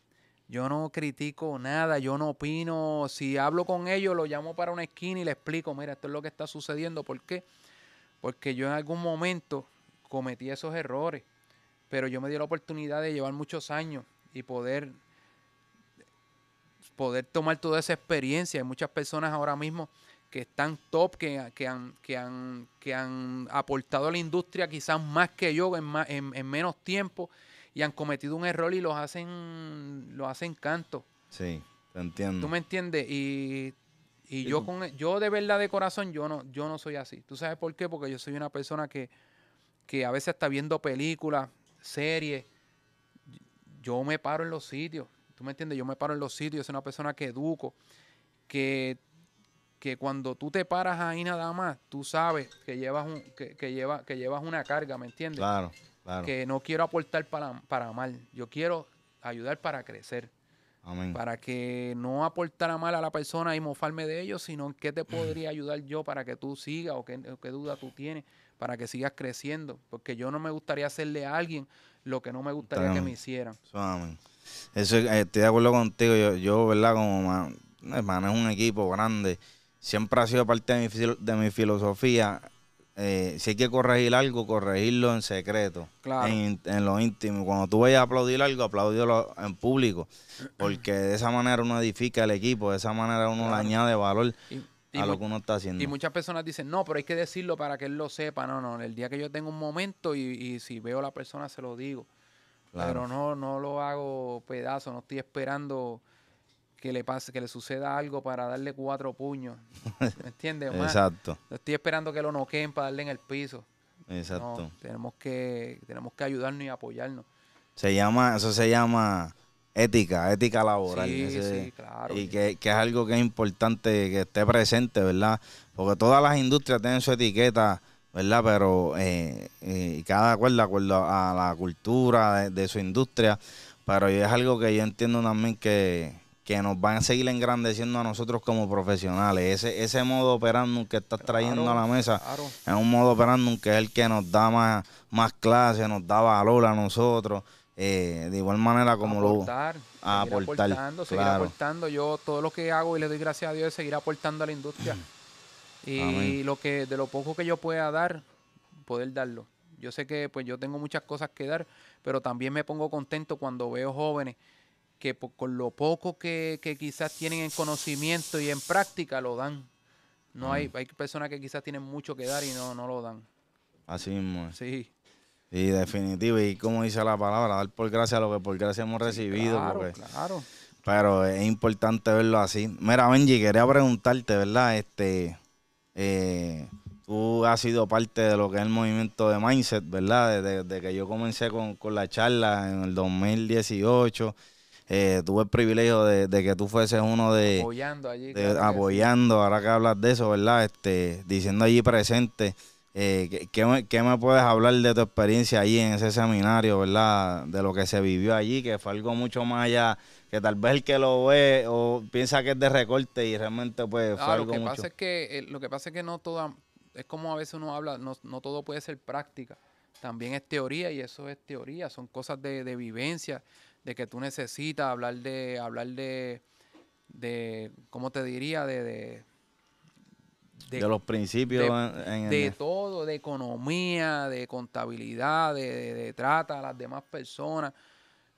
yo no critico nada, yo no opino, si hablo con ellos, lo llamo para una esquina y le explico, mira, esto es lo que está sucediendo, ¿por qué? Porque yo en algún momento cometí esos errores, pero yo me di la oportunidad de llevar muchos años y poder poder tomar toda esa experiencia. Hay muchas personas ahora mismo que están top, que, que, han, que, han, aportado a la industria quizás más que yo en, menos tiempo y han cometido un error y los hacen, los hacen canto. Sí, te entiendo. ¿Tú me entiendes? Y, yo, con, yo de verdad de corazón, yo no, yo no soy así. ¿Tú sabes por qué? Porque yo soy una persona que, a veces está viendo películas, series. Yo me paro en los sitios. ¿Tú me entiendes? Yo me paro en los sitios. Yo soy una persona que educo, que que cuando tú te paras ahí nada más, tú sabes que llevas, un, que, que, lleva, que llevas una carga, ¿me entiendes? Claro, claro. Que no quiero aportar para, para mal, yo quiero ayudar para crecer. Amén. Para que no aportara mal a la persona y mofarme de ellos, sino en qué te podría ayudar yo para que tú sigas o qué, duda tú tienes, para que sigas creciendo. Porque yo no me gustaría hacerle a alguien lo que no me gustaría que me hicieran. Amén. Eso, eh, estoy de acuerdo contigo. Yo, yo ¿verdad? Como hermano, es un equipo grande siempre ha sido parte de mi, filosofía. Eh, si hay que corregir algo, corregirlo en secreto, en, lo íntimo. Cuando tú vayas a aplaudir algo, aplaudirlo en público, porque de esa manera uno edifica el equipo, de esa manera uno le añade valor a lo que uno está haciendo. Y muchas personas dicen, no, pero hay que decirlo para que él lo sepa. No, no, el día que yo tengo un momento y, si veo a la persona se lo digo. Pero no, no lo hago pedazo, no estoy esperando que le pase, que le suceda algo para darle cuatro puños. ¿Me entiendes? Exacto. estoy esperando que lo noqueen para darle en el piso. Exacto. tenemos que, tenemos que ayudarnos y apoyarnos. Se llama, eso se llama ética, ética laboral. Sí, sí, claro. Y que, es algo que es importante que esté presente, ¿verdad? Porque todas las industrias tienen su etiqueta, ¿verdad? Pero eh, eh cada cual acuerdo a la cultura de, de, su industria. Pero es algo que yo entiendo también que, que nos van a seguir engrandeciendo a nosotros como profesionales. Ese, ese modo operando que estás trayendo a la mesa es un modo operando que es el que nos da más, más clase, nos da valor a nosotros. Eh, de igual manera como lo a aportar, aportando, seguir aportando. Yo todo lo que hago y le doy gracias a Dios es seguir aportando a la industria. y lo que de lo poco que yo pueda dar, poder darlo. Yo sé que pues yo tengo muchas cosas que dar, pero también me pongo contento cuando veo jóvenes que con lo poco que, quizás tienen en conocimiento y en práctica lo dan. No hay, mm. hay personas que quizás tienen mucho que dar y no, no lo dan. Así mismo. Sí. Y definitivo, y como dice la palabra, dar por gracia lo que por gracia hemos recibido. claro, claro. Pero es importante verlo así. Mira, Benji, quería preguntarte, ¿verdad? Este, eh, tú has sido parte de lo que es el movimiento de Mindset, ¿verdad? Desde, que yo comencé con, con la charla en el 2018 eh, tuve el privilegio de, que tú fueses uno de... Apoyando allí. apoyando, ahora que hablas de eso, ¿verdad? Este, diciendo allí presente. Eh, ¿qué, me, puedes hablar de tu experiencia allí en ese seminario, verdad? De lo que se vivió allí, que fue algo mucho más allá, que tal vez el que lo ve o piensa que es de recorte y realmente pues fue algo lo que Pasa es que, eh, lo que pasa es que no todo es como a veces uno habla, no, todo puede ser práctica. También es teoría y eso es teoría, son cosas de, de vivencia de que tú necesitas, hablar de, hablar de, de ¿cómo te diría? De, de, los principios. De, todo, de economía, de contabilidad, de, trata a las demás personas.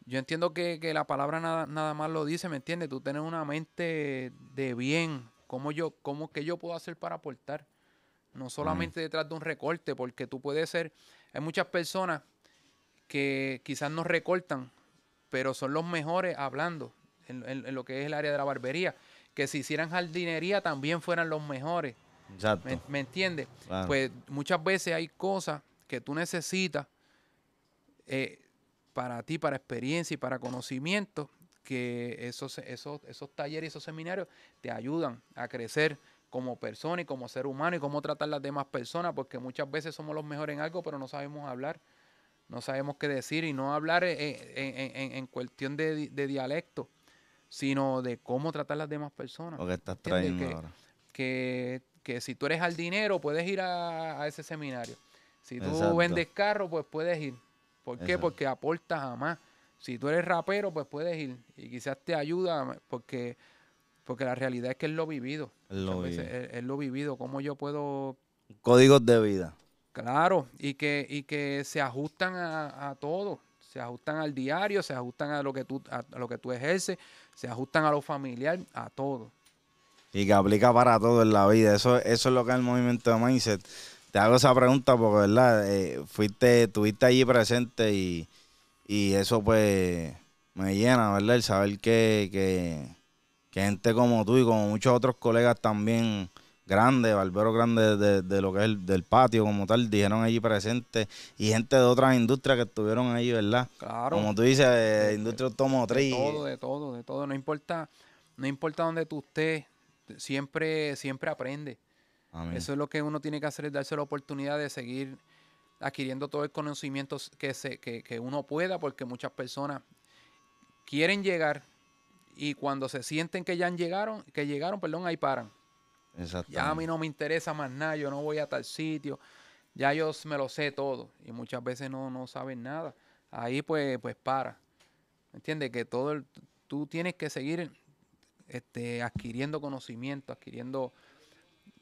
Yo entiendo que, la palabra nada, más lo dice, ¿me entiendes? Tú tienes una mente de bien. ¿Cómo, yo, cómo que yo puedo hacer para aportar? No solamente detrás de un recorte, porque tú puedes ser... Hay muchas personas que quizás nos recortan pero son los mejores hablando en, lo que es el área de la barbería. Que si hicieran jardinería también fueran los mejores. ¿Me, entiende? entiendes? Pues muchas veces hay cosas que tú necesitas eh, para ti, para experiencia y para conocimiento, que esos, esos, esos talleres y esos seminarios te ayudan a crecer como persona y como ser humano y cómo tratar a las demás personas, porque muchas veces somos los mejores en algo, pero no sabemos hablar no sabemos qué decir y no hablar en, cuestión de, dialecto, sino de cómo tratar a las demás personas. Que, estás que, ahora. que si tú eres al dinero, puedes ir a, ese seminario. Si tú vendes carro, pues puedes ir. ¿Por qué? Porque aportas a más. Si tú eres rapero, pues puedes ir. Y quizás te ayuda porque, porque la realidad es que es lo vivido. Es lo, vivido. es lo vivido. ¿Cómo yo puedo... Códigos de vida. Claro, y que, y que se ajustan a, todo, se ajustan al diario, se ajustan a lo que tú, a, lo que tú ejerces, se ajustan a lo familiar, a todo. Y que aplica para todo en la vida. Eso, eso es lo que es el movimiento de mindset. Te hago esa pregunta porque, ¿verdad? Eh, fuiste, estuviste allí presente y, eso pues me llena, ¿verdad? El saber que, que gente como tú y como muchos otros colegas también grande, barbero grande de, de lo que es el, del patio como tal, dijeron allí presente y gente de otras industrias que estuvieron ahí, ¿verdad? Claro. Como tú dices, eh, industria automotriz. De todo, de todo, de todo. No importa, no importa dónde tú estés, siempre, siempre aprende. Eso es lo que uno tiene que hacer, es darse la oportunidad de seguir adquiriendo todo el conocimiento que, que, uno pueda, porque muchas personas quieren llegar y cuando se sienten que ya han llegaron, que llegaron, perdón, ahí paran. Ya a mí no me interesa más nada, yo no voy a tal sitio, ya yo me lo sé todo y muchas veces no, no saben nada. Ahí pues, pues para. ¿Me entiendes? Que todo tú tienes que seguir este, adquiriendo conocimiento, adquiriendo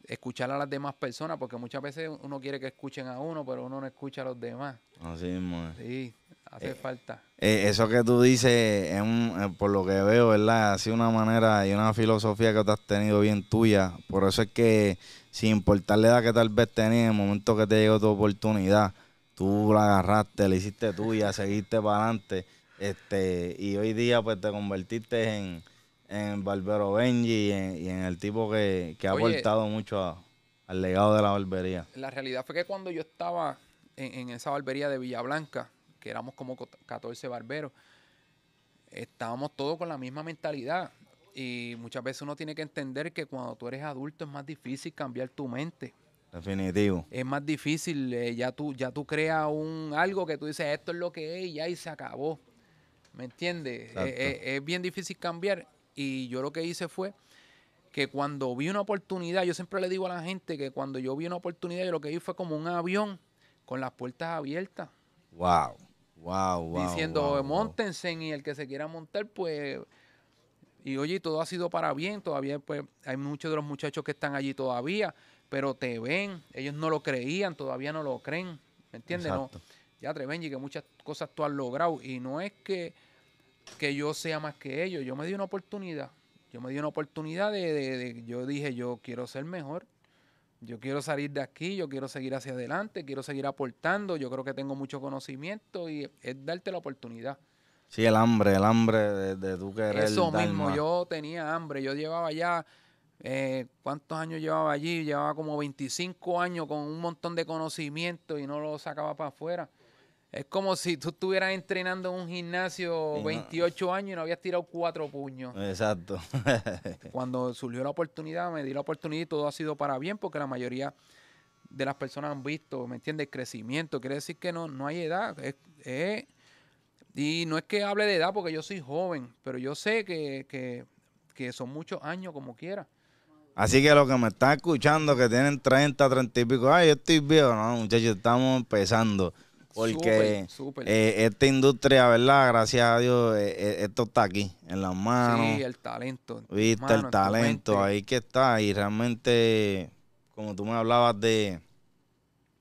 escuchar a las demás personas, porque muchas veces uno quiere que escuchen a uno, pero uno no escucha a los demás. Así mismo. Sí, hace eh, falta. Eh, eso que tú dices, es un, eh, por lo que veo, ¿verdad? Así una manera y una filosofía que tú has tenido bien tuya. Por eso es que, sin importar la edad que tal vez tenías, en el momento que te llegó tu oportunidad, tú la agarraste, la hiciste tuya, seguiste para adelante. Este, y hoy día, pues te convertiste en en Barbero Benji y en, el tipo que, ha aportado mucho al legado de la barbería. La realidad fue que cuando yo estaba en, esa barbería de Villa Blanca que éramos como 14 barberos, estábamos todos con la misma mentalidad. Y muchas veces uno tiene que entender que cuando tú eres adulto es más difícil cambiar tu mente. Definitivo. Es más difícil, eh, ya tú ya tú creas un algo que tú dices, esto es lo que es y ya y se acabó. ¿Me entiendes? Eh, eh, es bien difícil cambiar y yo lo que hice fue que cuando vi una oportunidad, yo siempre le digo a la gente que cuando yo vi una oportunidad, yo lo que vi fue como un avión con las puertas abiertas. Wow, wow, wow. Diciendo, montense y el que se quiera montar, pues. Y oye, todo ha sido para bien, todavía pues hay muchos de los muchachos que están allí todavía, pero te ven, ellos no lo creían, todavía no lo creen, ¿me entiendes? Exacto. No, ya y que muchas cosas tú has logrado y no es que que yo sea más que ellos. Yo me di una oportunidad. Yo me di una oportunidad de, yo dije, yo quiero ser mejor. Yo quiero salir de aquí, yo quiero seguir hacia adelante, quiero seguir aportando, yo creo que tengo mucho conocimiento y es darte la oportunidad. Sí, el hambre, el hambre de, de tú Eso mismo, yo tenía hambre, yo llevaba ya, eh, ¿cuántos años llevaba allí? Llevaba como 25 años con un montón de conocimiento y no lo sacaba para afuera. Es como si tú estuvieras entrenando en un gimnasio 28 años y no habías tirado cuatro puños. Exacto. Cuando surgió la oportunidad, me di la oportunidad y todo ha sido para bien porque la mayoría de las personas han visto, ¿me entiendes? crecimiento. Quiere decir que no, no hay edad. y no es que hable de edad porque yo soy joven, pero yo sé que, son muchos años como quiera. Así que los que me están escuchando que tienen 30, 30 y pico, ay, yo estoy viejo, no, muchachos, estamos empezando porque eh, esta industria, ¿verdad? Gracias a Dios, eh, eh, esto está aquí, en las manos. Sí, el talento. Viste, el talento, ahí que está. Y realmente, como tú me hablabas de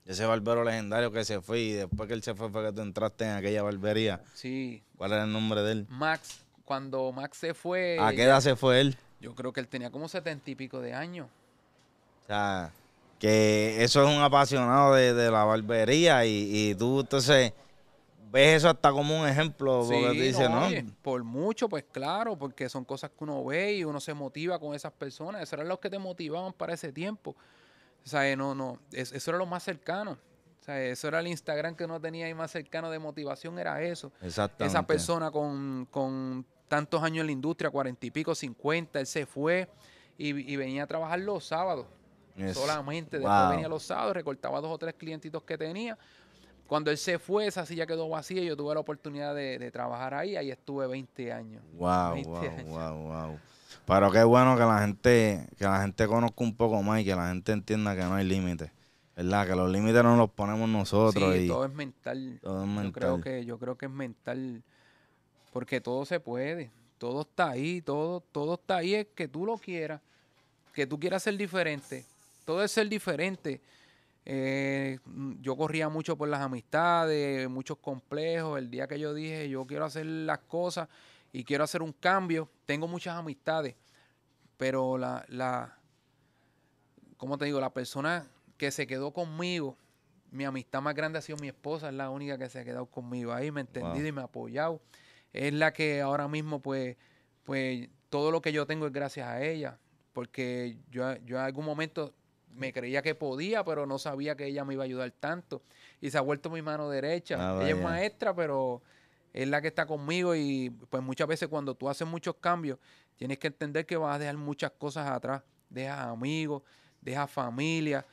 ese barbero legendario que se fue y después que él se fue fue que tú entraste en aquella barbería. Sí. ¿Cuál era el nombre de él? Max. Cuando Max se fue... ¿A qué edad se fue él? Yo creo que él tenía como setenta y pico de años. O sea que eso es un apasionado de, la barbería y, tú entonces ves eso hasta como un ejemplo dice, Por mucho, pues claro, porque son cosas que uno ve y uno se motiva con esas personas. eso eran los que te motivaban para ese tiempo. O sea, eh, no, no, eso era lo más cercano. eso era el Instagram que uno tenía ahí más cercano de motivación, era eso. Exactamente. Esa persona con, tantos años en la industria, cuarenta y pico, cincuenta, él se fue y venía a trabajar los sábados Solamente. Después venía los sábados, recortaba dos o tres clientitos que tenía. Cuando él se fue, esa silla quedó vacía yo tuve la oportunidad de, trabajar ahí. Ahí estuve 20 años. Wow, wow, wow, wow. Pero qué bueno que la gente que la gente conozca un poco más y que la gente entienda que no hay límites. ¿Verdad? Que los límites no los ponemos nosotros. Sí, todo es mental. Todo mental. Yo creo, que, yo creo que es mental porque todo se puede. Todo está ahí, todo, todo está ahí. Es que tú lo quieras, que tú quieras ser diferente, todo es ser diferente. Eh, yo corría mucho por las amistades, muchos complejos. El día que yo dije, yo quiero hacer las cosas y quiero hacer un cambio, tengo muchas amistades, pero la, la ¿cómo te digo? La persona que se quedó conmigo, mi amistad más grande ha sido mi esposa, es la única que se ha quedado conmigo ahí, me ha entendido y me ha apoyado. Es la que ahora mismo, pues, pues, todo lo que yo tengo es gracias a ella, porque yo, yo en algún momento me creía que podía, pero no sabía que ella me iba a ayudar tanto. Y se ha vuelto mi mano derecha. Ah, ella es maestra, pero es la que está conmigo y pues muchas veces cuando tú haces muchos cambios, tienes que entender que vas a dejar muchas cosas atrás. Dejas amigos, dejas familia.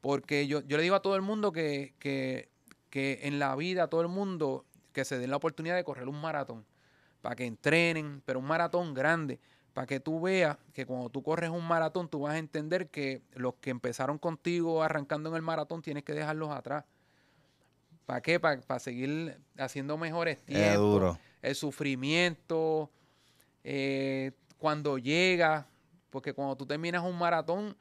Porque yo, yo le digo a todo el mundo que, que, que en la vida, a todo el mundo, que se den la oportunidad de correr un maratón, para que entrenen, pero un maratón grande para que tú veas que cuando tú corres un maratón, tú vas a entender que los que empezaron contigo arrancando en el maratón, tienes que dejarlos atrás. ¿Para qué? Para, seguir haciendo mejores tiempos. duro. El sufrimiento, eh, cuando llega, porque cuando tú terminas un maratón,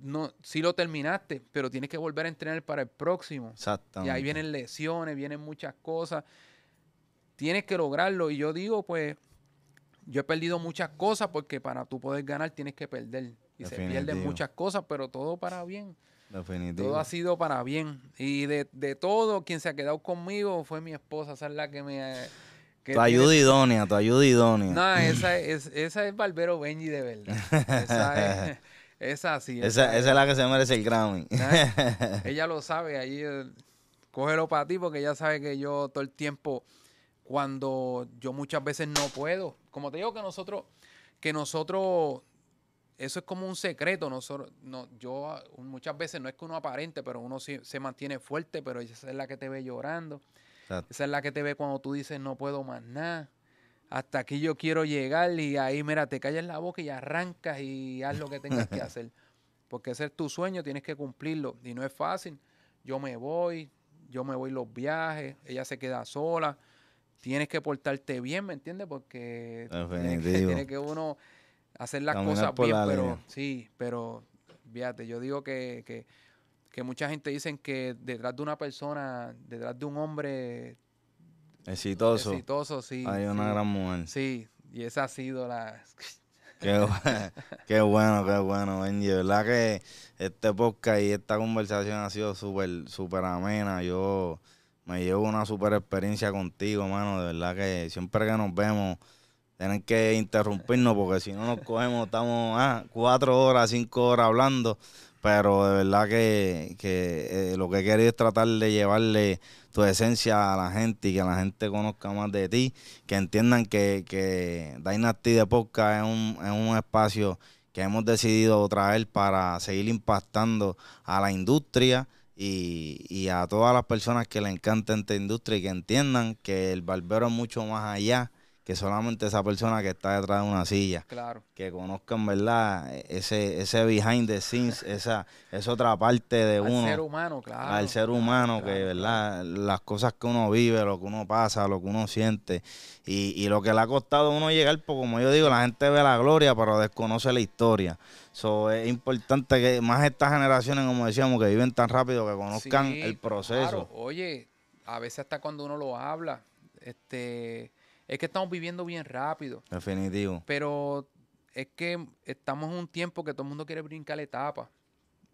no, sí lo terminaste, pero tienes que volver a entrenar para el próximo. Exactamente. Y ahí vienen lesiones, vienen muchas cosas. Tienes que lograrlo. Y yo digo, pues, yo he perdido muchas cosas porque para tú poder ganar tienes que perder. Y se pierden muchas cosas, pero todo para bien. Definitivo. Todo ha sido para bien. Y de, todo, quien se ha quedado conmigo fue mi esposa, esa es la que me... Eh, que tu ayuda idónea, tu ayuda idónea. No, esa es, esa es Barbero Benji de verdad. Esa es... Esa sí. Esa, es la que se merece el Grammy. Ah, ella lo sabe, ahí eh, cógelo para ti porque ella sabe que yo todo el tiempo, cuando yo muchas veces no puedo, como te digo que nosotros, que nosotros, eso es como un secreto, nosotros, no, yo muchas veces no es que uno aparente, pero uno sí, se mantiene fuerte, pero esa es la que te ve llorando, esa es la que te ve cuando tú dices no puedo más nada. Hasta aquí yo quiero llegar y ahí, mira, te callas la boca y arrancas y haz lo que tengas que hacer. Porque ese es tu sueño, tienes que cumplirlo. Y no es fácil. Yo me voy, yo me voy los viajes, ella se queda sola tienes que portarte bien, ¿me entiendes? Porque ah, pues, tiene que, uno hacer las cosas bien, pero sí, pero fíjate, yo digo que, que, mucha gente dicen que detrás de una persona, detrás de un hombre exitoso, exitoso sí, hay una gran mujer. Sí, y esa ha sido la... Qué bueno, qué bueno, Benji. verdad que este podcast y esta conversación ha sido súper, súper amena. Yo me llevo una super experiencia contigo, mano. De verdad que siempre que nos vemos, tienen que interrumpirnos porque si no nos cogemos, estamos ah, cuatro horas, cinco horas hablando. Pero de verdad que, eh, lo que querido es tratar de llevarle tu esencia a la gente y que la gente conozca más de ti, que entiendan que, que Dynasty de Podcast es un, es un espacio que hemos decidido traer para seguir impactando a la industria y, y, a todas las personas que le encanta esta industria y que entiendan que el barbero es mucho más allá que solamente esa persona que está detrás de una silla. Claro. Que conozcan, ¿verdad? E, ese, ese behind the scenes, esa, esa otra parte de uno. Al ser humano, claro. Al ser humano, que, ¿verdad? Las cosas que uno vive, lo que uno pasa, lo que uno siente. Y, y lo que le ha costado a uno llegar, pues, como yo digo, la gente ve la gloria, pero desconoce la historia. So, es importante que más estas generaciones, como decíamos, que viven tan rápido, que conozcan el proceso. Claro. Oye, a veces hasta cuando uno lo habla, este, es que estamos viviendo bien rápido. Definitivo. Pero es que estamos en un tiempo que todo el mundo quiere brincar etapas.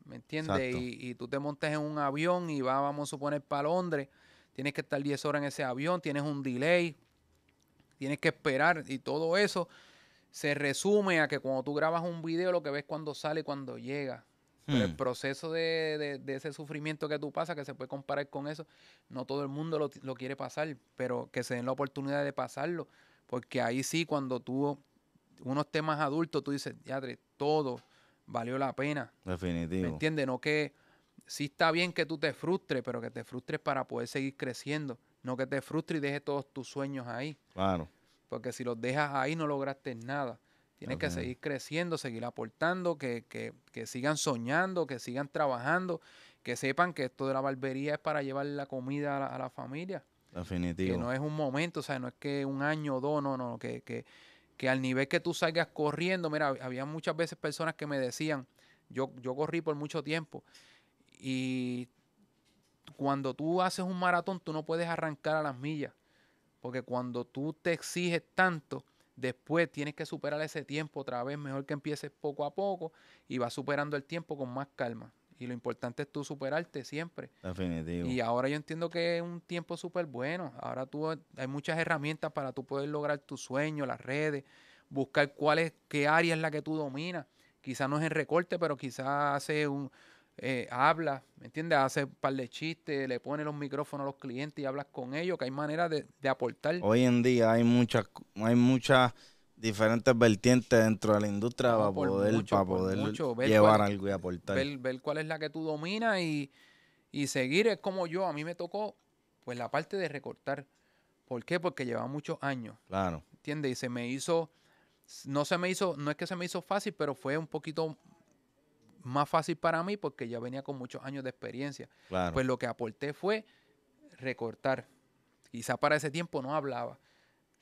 ¿Me entiendes? Y, y, tú te montes en un avión y va, vamos a suponer, para Londres. Tienes que estar 10 horas en ese avión, tienes un delay, tienes que esperar y todo eso se resume a que cuando tú grabas un video, lo que ves cuando sale cuando llega. el hmm. proceso de, ese sufrimiento que tú pasas, que se puede comparar con eso, no todo el mundo lo, quiere pasar, pero que se den la oportunidad de pasarlo, porque ahí sí, cuando tú, unos temas adultos, tú dices, ya, todo valió la pena. Definitivo. ¿Me entiendes? No que sí está bien que tú te frustres, pero que te frustres para poder seguir creciendo, no que te frustres y dejes todos tus sueños ahí. Claro. Porque si los dejas ahí no lograste nada. Tienes que seguir creciendo, seguir aportando, que, sigan soñando, que sigan trabajando, que sepan que esto de la barbería es para llevar la comida a la, familia. Definitivo. Que no es un momento, o sea, no es que un año o dos, no, no, que, que, al nivel que tú salgas corriendo, mira, había muchas veces personas que me decían, yo, yo corrí por mucho tiempo y cuando tú haces un maratón, tú no puedes arrancar a las millas. Porque cuando tú te exiges tanto, después tienes que superar ese tiempo otra vez. Mejor que empieces poco a poco y vas superando el tiempo con más calma. Y lo importante es tú superarte siempre. Definitivo. Y ahora yo entiendo que es un tiempo súper bueno. Ahora tú hay muchas herramientas para tú poder lograr tu sueño las redes, buscar cuál es, qué área es la que tú dominas. Quizás no es en recorte, pero quizás hace un, eh, habla, ¿me entiendes? Hace un par de chistes, le pone los micrófonos a los clientes y hablas con ellos, que hay manera de, de aportar. Hoy en día hay muchas, hay muchas diferentes vertientes dentro de la industria para, poder, para poder, llevar algo y aportar. Ver, ver, cuál es la que tú dominas y, seguir es como yo, a mí me tocó pues la parte de recortar. ¿Por qué? Porque llevaba muchos años. Claro. ¿Entiendes? Y se me hizo, no se me hizo, no es que se me hizo fácil, pero fue un poquito más fácil para mí porque ya venía con muchos años de experiencia. Pues lo que aporté fue recortar. Quizá para ese tiempo no hablaba.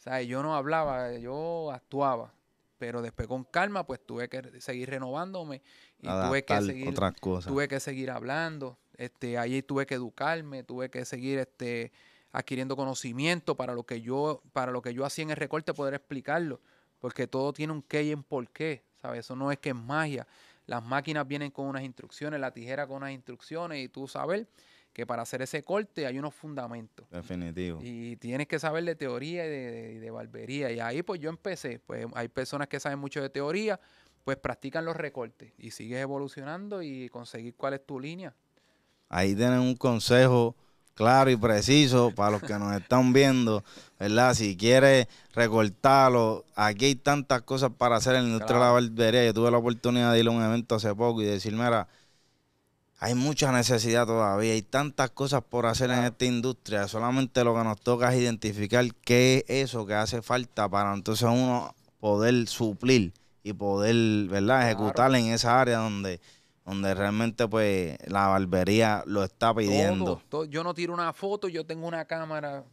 O yo no hablaba, yo actuaba. Pero después con calma, pues tuve que seguir renovándome y tuve que seguir otras cosas. tuve que seguir hablando. Este, allí tuve que educarme, tuve que seguir este adquiriendo conocimiento para lo que yo para lo que yo hacía en el recorte poder explicarlo, porque todo tiene un qué y un por qué, ¿sabes? Eso no es que es magia. Las máquinas vienen con unas instrucciones, la tijera con unas instrucciones y tú sabes que para hacer ese corte hay unos fundamentos. Definitivo. Y tienes que saber de teoría y de, barbería. Y ahí pues yo empecé. Pues hay personas que saben mucho de teoría, pues practican los recortes y sigues evolucionando y conseguir cuál es tu línea. Ahí tienen un consejo claro y preciso para los que nos están viendo, ¿verdad? Si quiere recortarlo, aquí hay tantas cosas para hacer en la industria de la barbería. Yo tuve la oportunidad de ir a un evento hace poco y decir, mira, hay mucha necesidad todavía, hay tantas cosas por hacer en esta industria. Solamente lo que nos toca es identificar qué es eso que hace falta para entonces uno poder suplir y poder, ¿verdad?, ejecutar en esa área donde donde realmente pues la barbería lo está pidiendo. Yo no tiro una foto, yo tengo una cámara.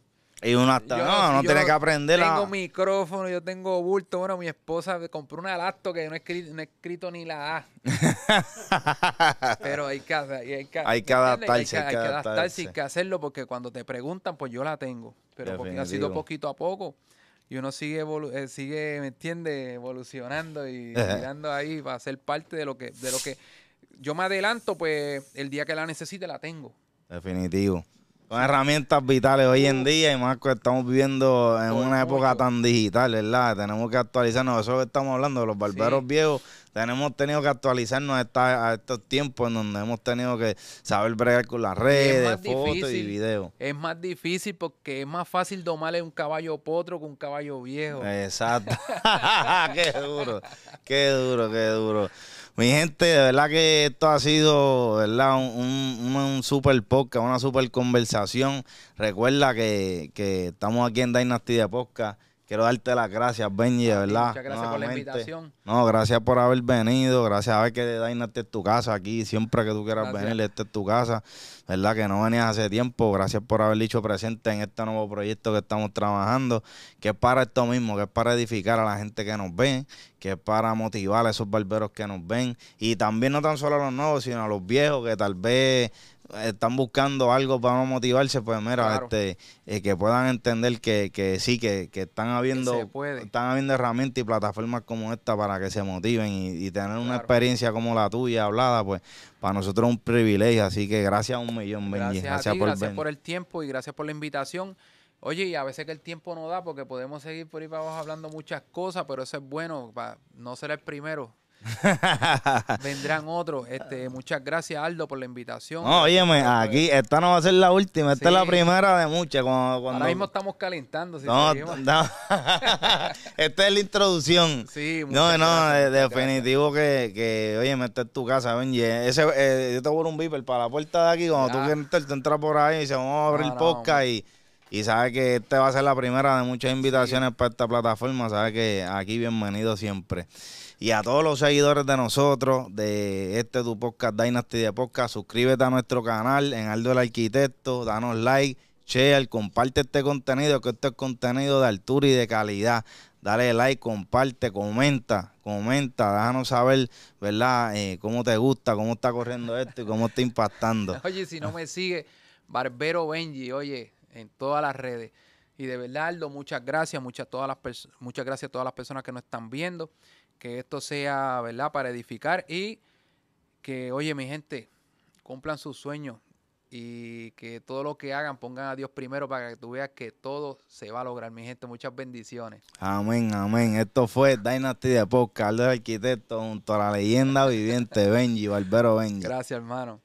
Y una no, no tiene que aprenderla. Tengo micrófono, yo tengo bulto. Bueno, mi esposa compró una lacto que no he escrito, ni la A. Pero hay que, hay hay que adaptarse. Hay que, hay que adaptarse y hacerlo porque cuando te preguntan, pues yo la tengo. Pero porque ha sido poquito a poco y uno sigue, eh, sigue ¿me entiende Evolucionando y mirando ahí para ser parte de lo que, de lo que yo me adelanto, pues el día que la necesite la tengo. Definitivo. Son herramientas vitales hoy en día y más que estamos viviendo en una época tan digital, ¿verdad? Tenemos que actualizarnos, eso que estamos hablando, de los barberos viejos, tenemos tenido que actualizarnos a, estos tiempos en donde hemos tenido que saber bregar con las redes, fotos y videos. Es más difícil porque es más fácil domarle un caballo potro que un caballo viejo. Exacto. qué duro, qué duro, qué duro. Mi gente, de verdad que esto ha sido ¿verdad? Un, super podcast, una super conversación. Recuerda que, estamos aquí en Dynasty de Podcast. Quiero darte las gracias, Benji, de verdad. Muchas gracias por la invitación. No, gracias por haber venido. Gracias a ver que Dynasty es tu casa aquí. Siempre que tú quieras venir, Este es tu casa. ¿verdad? Que no venías hace tiempo. Gracias por haber dicho presente en este nuevo proyecto que estamos trabajando, que es para esto mismo, que es para edificar a la gente que nos ve, que es para motivar a esos barberos que nos ven. Y también no tan solo a los nuevos, sino a los viejos que tal vez eh, están buscando algo para motivarse, pues mira, este, eh, que puedan entender que, que sí, que, están habiendo, están habiendo herramientas y plataformas como esta para que se motiven y, tener una experiencia como la tuya hablada, pues para nosotros es un privilegio, así que gracias a un millón, Benji. Gracias, por, gracias por el tiempo y gracias por la invitación. Oye, y a veces que el tiempo no da porque podemos seguir por ahí para abajo hablando muchas cosas, pero eso es bueno para no ser el primero. Vendrán otros. Este, muchas gracias, Aldo, por la invitación. No, óyeme, este, pues, aquí, esta no va a ser la última, esta es la primera de muchas. Cuando, cuando... Ahora mismo estamos calentando. Si no, no. esta es la introducción. Sí, No, no, definitivo que, que, óyeme, esta es tu casa, Ese, eh, yo te voy un beeper para la puerta de aquí. Cuando tú quieres entras por ahí y se vamos a abrir el podcast y. Y sabes que esta va a ser la primera de muchas invitaciones para esta plataforma. Sabes que aquí bienvenido siempre y a todos los seguidores de nosotros, de este tu podcast Dynasty de Podcast. Suscríbete a nuestro canal en Aldo el Arquitecto, danos like, share, comparte este contenido, que este es contenido de altura y de calidad. Dale like, comparte, comenta, comenta, déjanos saber, ¿verdad? Eh, cómo te gusta, cómo está corriendo esto y cómo está impactando. oye, si no me sigue, Barbero Benji, oye, en todas las redes. Y de verdad, Aldo, muchas gracias, muchas, todas las muchas gracias a todas las personas que nos están viendo que esto sea, ¿verdad?, para edificar y que, oye, mi gente, cumplan sus sueños y que todo lo que hagan pongan a Dios primero para que tú veas que todo se va a lograr, mi gente. Muchas bendiciones. Amén, amén. Esto fue Dynasty de Podcast, Carlos Arquitecto, junto a la leyenda viviente Benji, Barbero Benji. Gracias, hermano.